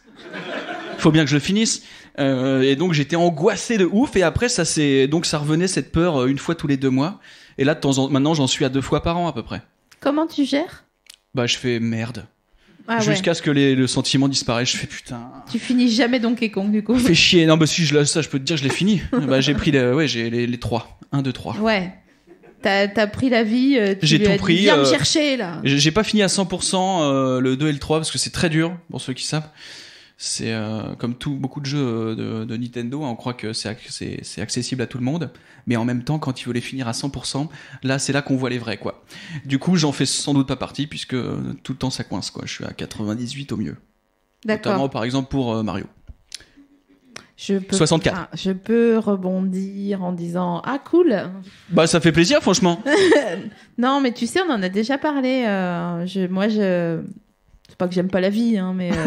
Il Faut bien que je le finisse. et donc j'étais angoissé de ouf et après ça c'est donc ça revenait cette peur une fois tous les deux mois. Et là, en... maintenant, j'en suis à deux fois par an à peu près. Comment tu gères Bah, je fais merde. Ah Jusqu'à ce que le sentiment disparaisse, je fais putain. Tu finis jamais donc, Kong du coup. Fais chier. Non, bah si, je, ça je peux te dire, je l'ai fini. bah, j'ai pris les, ouais, j'ai les, trois. Un, deux, trois. Ouais. T'as pris la vie. Euh, j'ai tout pris. Viens me euh, chercher là. J'ai pas fini à 100% euh, le 2 et le 3 parce que c'est très dur pour ceux qui savent c'est euh, comme tout beaucoup de jeux euh, de, Nintendo, hein, on croit que c'est accessible à tout le monde, mais en même temps, quand il voulait finir à 100%, là c'est là qu'on voit les vrais quoi. Du coup, j'en fais sans doute pas partie puisque euh, tout le temps ça coince quoi. Je suis à 98 au mieux. D'accord. Notamment par exemple pour Mario. Je 64. Ah, je peux rebondir en disant ah cool. Bah ça fait plaisir franchement. non mais tu sais on en a déjà parlé. je, moi je c'est pas que j'aime pas la vie hein, mais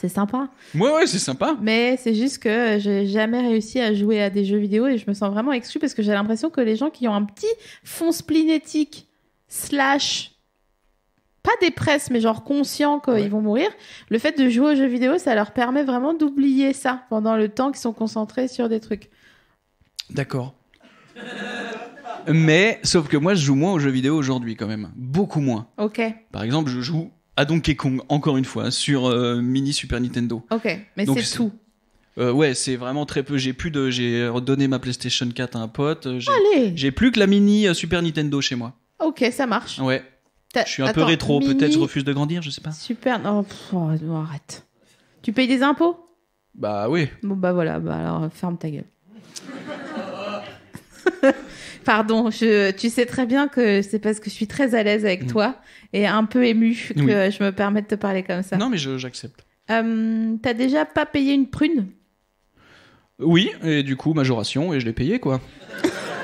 c'est sympa. Ouais, c'est sympa. Mais c'est juste que j'ai jamais réussi à jouer à des jeux vidéo et je me sens vraiment exclue parce que j'ai l'impression que les gens qui ont un petit fond splinétique slash pas dépresse, mais genre conscient qu'ils vont mourir, le fait de jouer aux jeux vidéo, ça leur permet vraiment d'oublier ça pendant le temps qu'ils sont concentrés sur des trucs. D'accord. Mais, sauf que moi, je joue moins aux jeux vidéo aujourd'hui, quand même. Beaucoup moins. Ok. Par exemple, je joue à Donkey Kong, encore une fois, sur euh, mini Super Nintendo. Ok, mais c'est tout. Euh, ouais, c'est vraiment très peu. J'ai plus de, j'ai redonné ma PlayStation 4 à un pote. Euh, j'ai, j'ai plus que la mini Super Nintendo chez moi. Ok, ça marche. Ouais. Je suis un peu rétro, peut-être je refuse de grandir, je sais pas. Super, Non, oh, arrête. Tu payes des impôts Bah oui. Bon bah voilà, bah alors ferme ta gueule. Pardon, je, tu sais très bien que c'est parce que je suis très à l'aise avec mm. toi et un peu émue que je me permets de te parler comme ça. Non, mais j'accepte. Euh, t'as déjà pas payé une prune Oui, et du coup, majoration, et je l'ai payé quoi.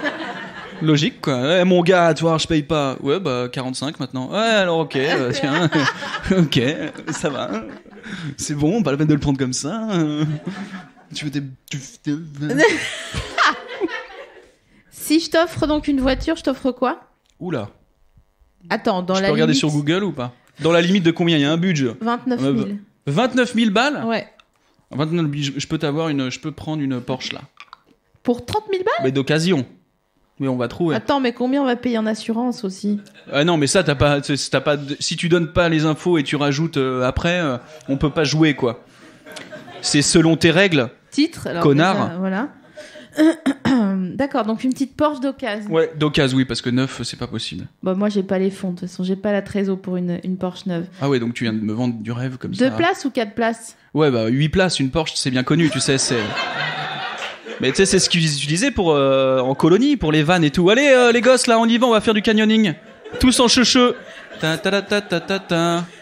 Logique quoi. Eh, mon gars, tu vois, je paye pas. Ouais, bah 45 maintenant. Ouais, alors ok, euh, tiens. ok, ça va. C'est bon, pas la peine de le prendre comme ça. tu veux des. Si je t'offre donc une voiture, je t'offre quoi Oula. Attends, dans je la peux regarder sur Google ou pas Dans la limite de combien Il y a un budget. 29 000. 29 000 balles Ouais. 29 je peux t'avoir une, je peux prendre une Porsche là. Pour 30 000 balles Mais d'occasion. Mais on va trouver. Attends, mais combien on va payer en assurance aussi Ah non, mais ça t'as pas, pas. Si tu donnes pas les infos et tu rajoutes euh, après, euh, on peut pas jouer quoi. C'est selon tes règles. Titre. Alors Connard. voilà. D'accord, donc une petite Porsche d'occasion. Ouais, d'occasion, oui, parce que neuf, c'est pas possible. Bon, bah, moi, j'ai pas les fonds, de toute façon, j'ai pas la trésor pour une, une Porsche neuve. Ah ouais, donc tu viens de me vendre du rêve comme ça. Deux places ou quatre places Ouais, bah, huit places, une Porsche, c'est bien connu, tu sais, c'est. Mais tu sais, c'est ce qu'ils utilisaient pour, euh, en colonie, pour les vannes et tout. Allez, euh, les gosses, là, on y va, on va faire du canyoning. Tous en ta.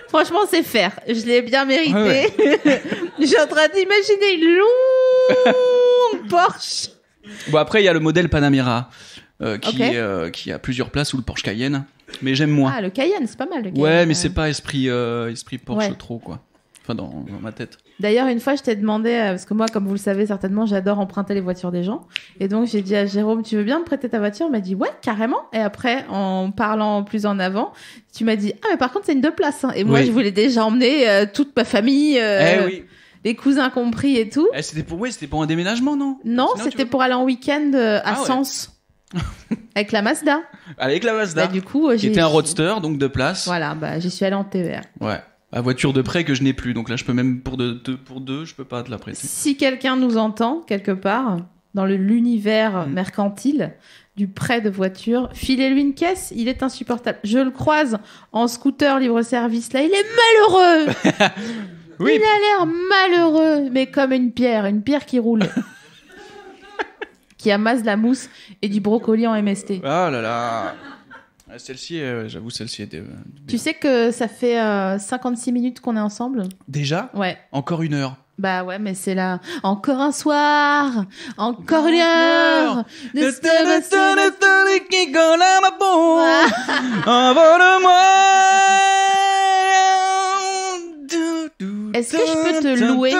Franchement, c'est faire. Je l'ai bien mérité. Ah ouais, en train d'imaginer une longue Porsche Bon, après, il y a le modèle Panamera, euh, euh, qui, a plusieurs places, ou le Porsche Cayenne. Mais j'aime moins. Ah, le Cayenne, c'est pas mal. Le Cayenne, ouais, mais euh. c'est pas esprit, esprit Porsche trop, quoi. Enfin, dans, ma tête. D'ailleurs, une fois, je t'ai demandé, parce que moi, comme vous le savez certainement, j'adore emprunter les voitures des gens. Et donc, j'ai dit à Jérôme, tu veux bien me prêter ta voiture Il m'a dit, ouais, carrément. Et après, en parlant plus en avant, tu m'as dit, ah, mais par contre, c'est une deux places. Hein. Et moi, je voulais déjà emmener toute ma famille. eh oui les cousins compris et tout. Eh, c'était pour, ouais, c'était pour un déménagement, non Non, c'était pour aller en week-end euh, à ah Sens. avec la Mazda. Avec la Mazda. Bah, du coup, euh, était un roadster, donc de place. Voilà, bah, j'y suis allée en TVR. E ouais. À voiture de prêt que je n'ai plus. Donc là, je peux même pour deux, deux- pour deux je peux pas te la prêter. Si quelqu'un nous entend quelque part dans l'univers mm. mercantile du prêt de voiture, filez-lui une caisse, il est insupportable. Je le croise en scooter libre-service là, il est malheureux. Il a l'air malheureux, mais comme une pierre, une pierre qui roule. qui amasse de la mousse et du brocoli en MST. Ah là là Celle-ci, j'avoue, celle-ci était. tu sais que ça fait 56 minutes qu'on est ensemble Déjà Ouais. Encore une heure. Bah ouais, mais c'est là. Encore un soir, encore une heure. Envole-moi. Est-ce que je peux te louer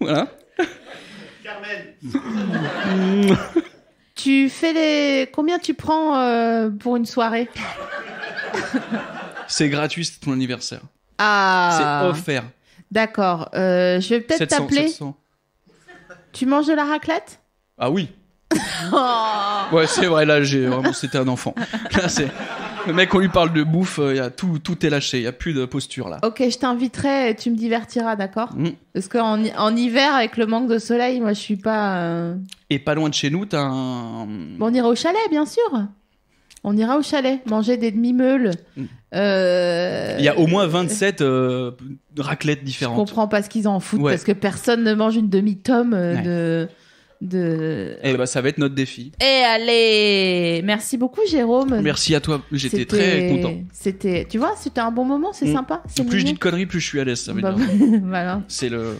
Voilà. Carmen. tu fais les combien tu prends pour une soirée C'est gratuit, c'est ton anniversaire. Ah. C'est offert. D'accord. je vais peut-être t'appeler. Tu manges de la raclette Ah oui. Ouais, c'est vrai. Là, j'ai vraiment, c'était un enfant. Là, c'est. Le mec, on lui parle de bouffe, euh, y a tout, tout est lâché, il n'y a plus de posture là. Ok, je t'inviterai, tu me divertiras, d'accord mm. Parce qu'en en hiver, avec le manque de soleil, moi, je suis pas. Euh, et pas loin de chez nous, t'as un. on ira au chalet, bien sûr. On ira au chalet, manger des demi-meules. Mm. Euh, il y a au moins 27 raclettes raclettes Je ne comprends pas ce qu'ils en foutent parce que personne ne mange une demi-tome de de. Eh ben, ça va être notre défi. Et eh, allez, merci beaucoup, Jérôme. Merci à toi. J'étais très content. C'était, tu vois, c'était un bon moment, c'est mm. sympa. Plus je dis de conneries, plus je suis à l'aise. Ça bah, voilà. C'est le.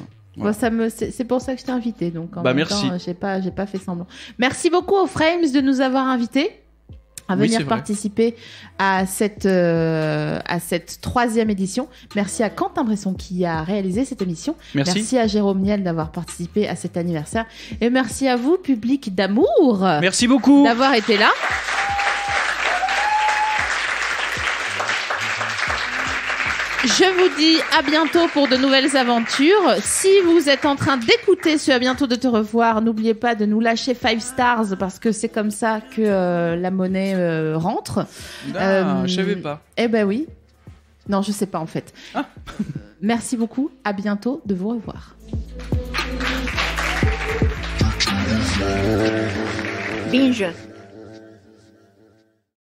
ça me, c'est pour ça que je t'ai invité. Donc, en bah, même merci. Euh, j'ai pas, j'ai pas fait semblant. Merci beaucoup aux Frames de nous avoir invités à venir participer à cette, euh, à cette troisième édition. Merci à Quentin Bresson qui a réalisé cette émission. Merci, merci à Jérôme Niel d'avoir participé à cet anniversaire. Et merci à vous, public d'amour. Merci beaucoup. D'avoir été là. Je vous dis à bientôt pour de nouvelles aventures. Si vous êtes en train d'écouter ce à bientôt de te revoir, n'oubliez pas de nous lâcher five stars parce que c'est comme ça que euh, la monnaie euh, rentre. Je ah, euh, je savais pas. Eh ben oui. Non, je ne sais pas en fait. Ah. Merci beaucoup. À bientôt de vous revoir. Binge.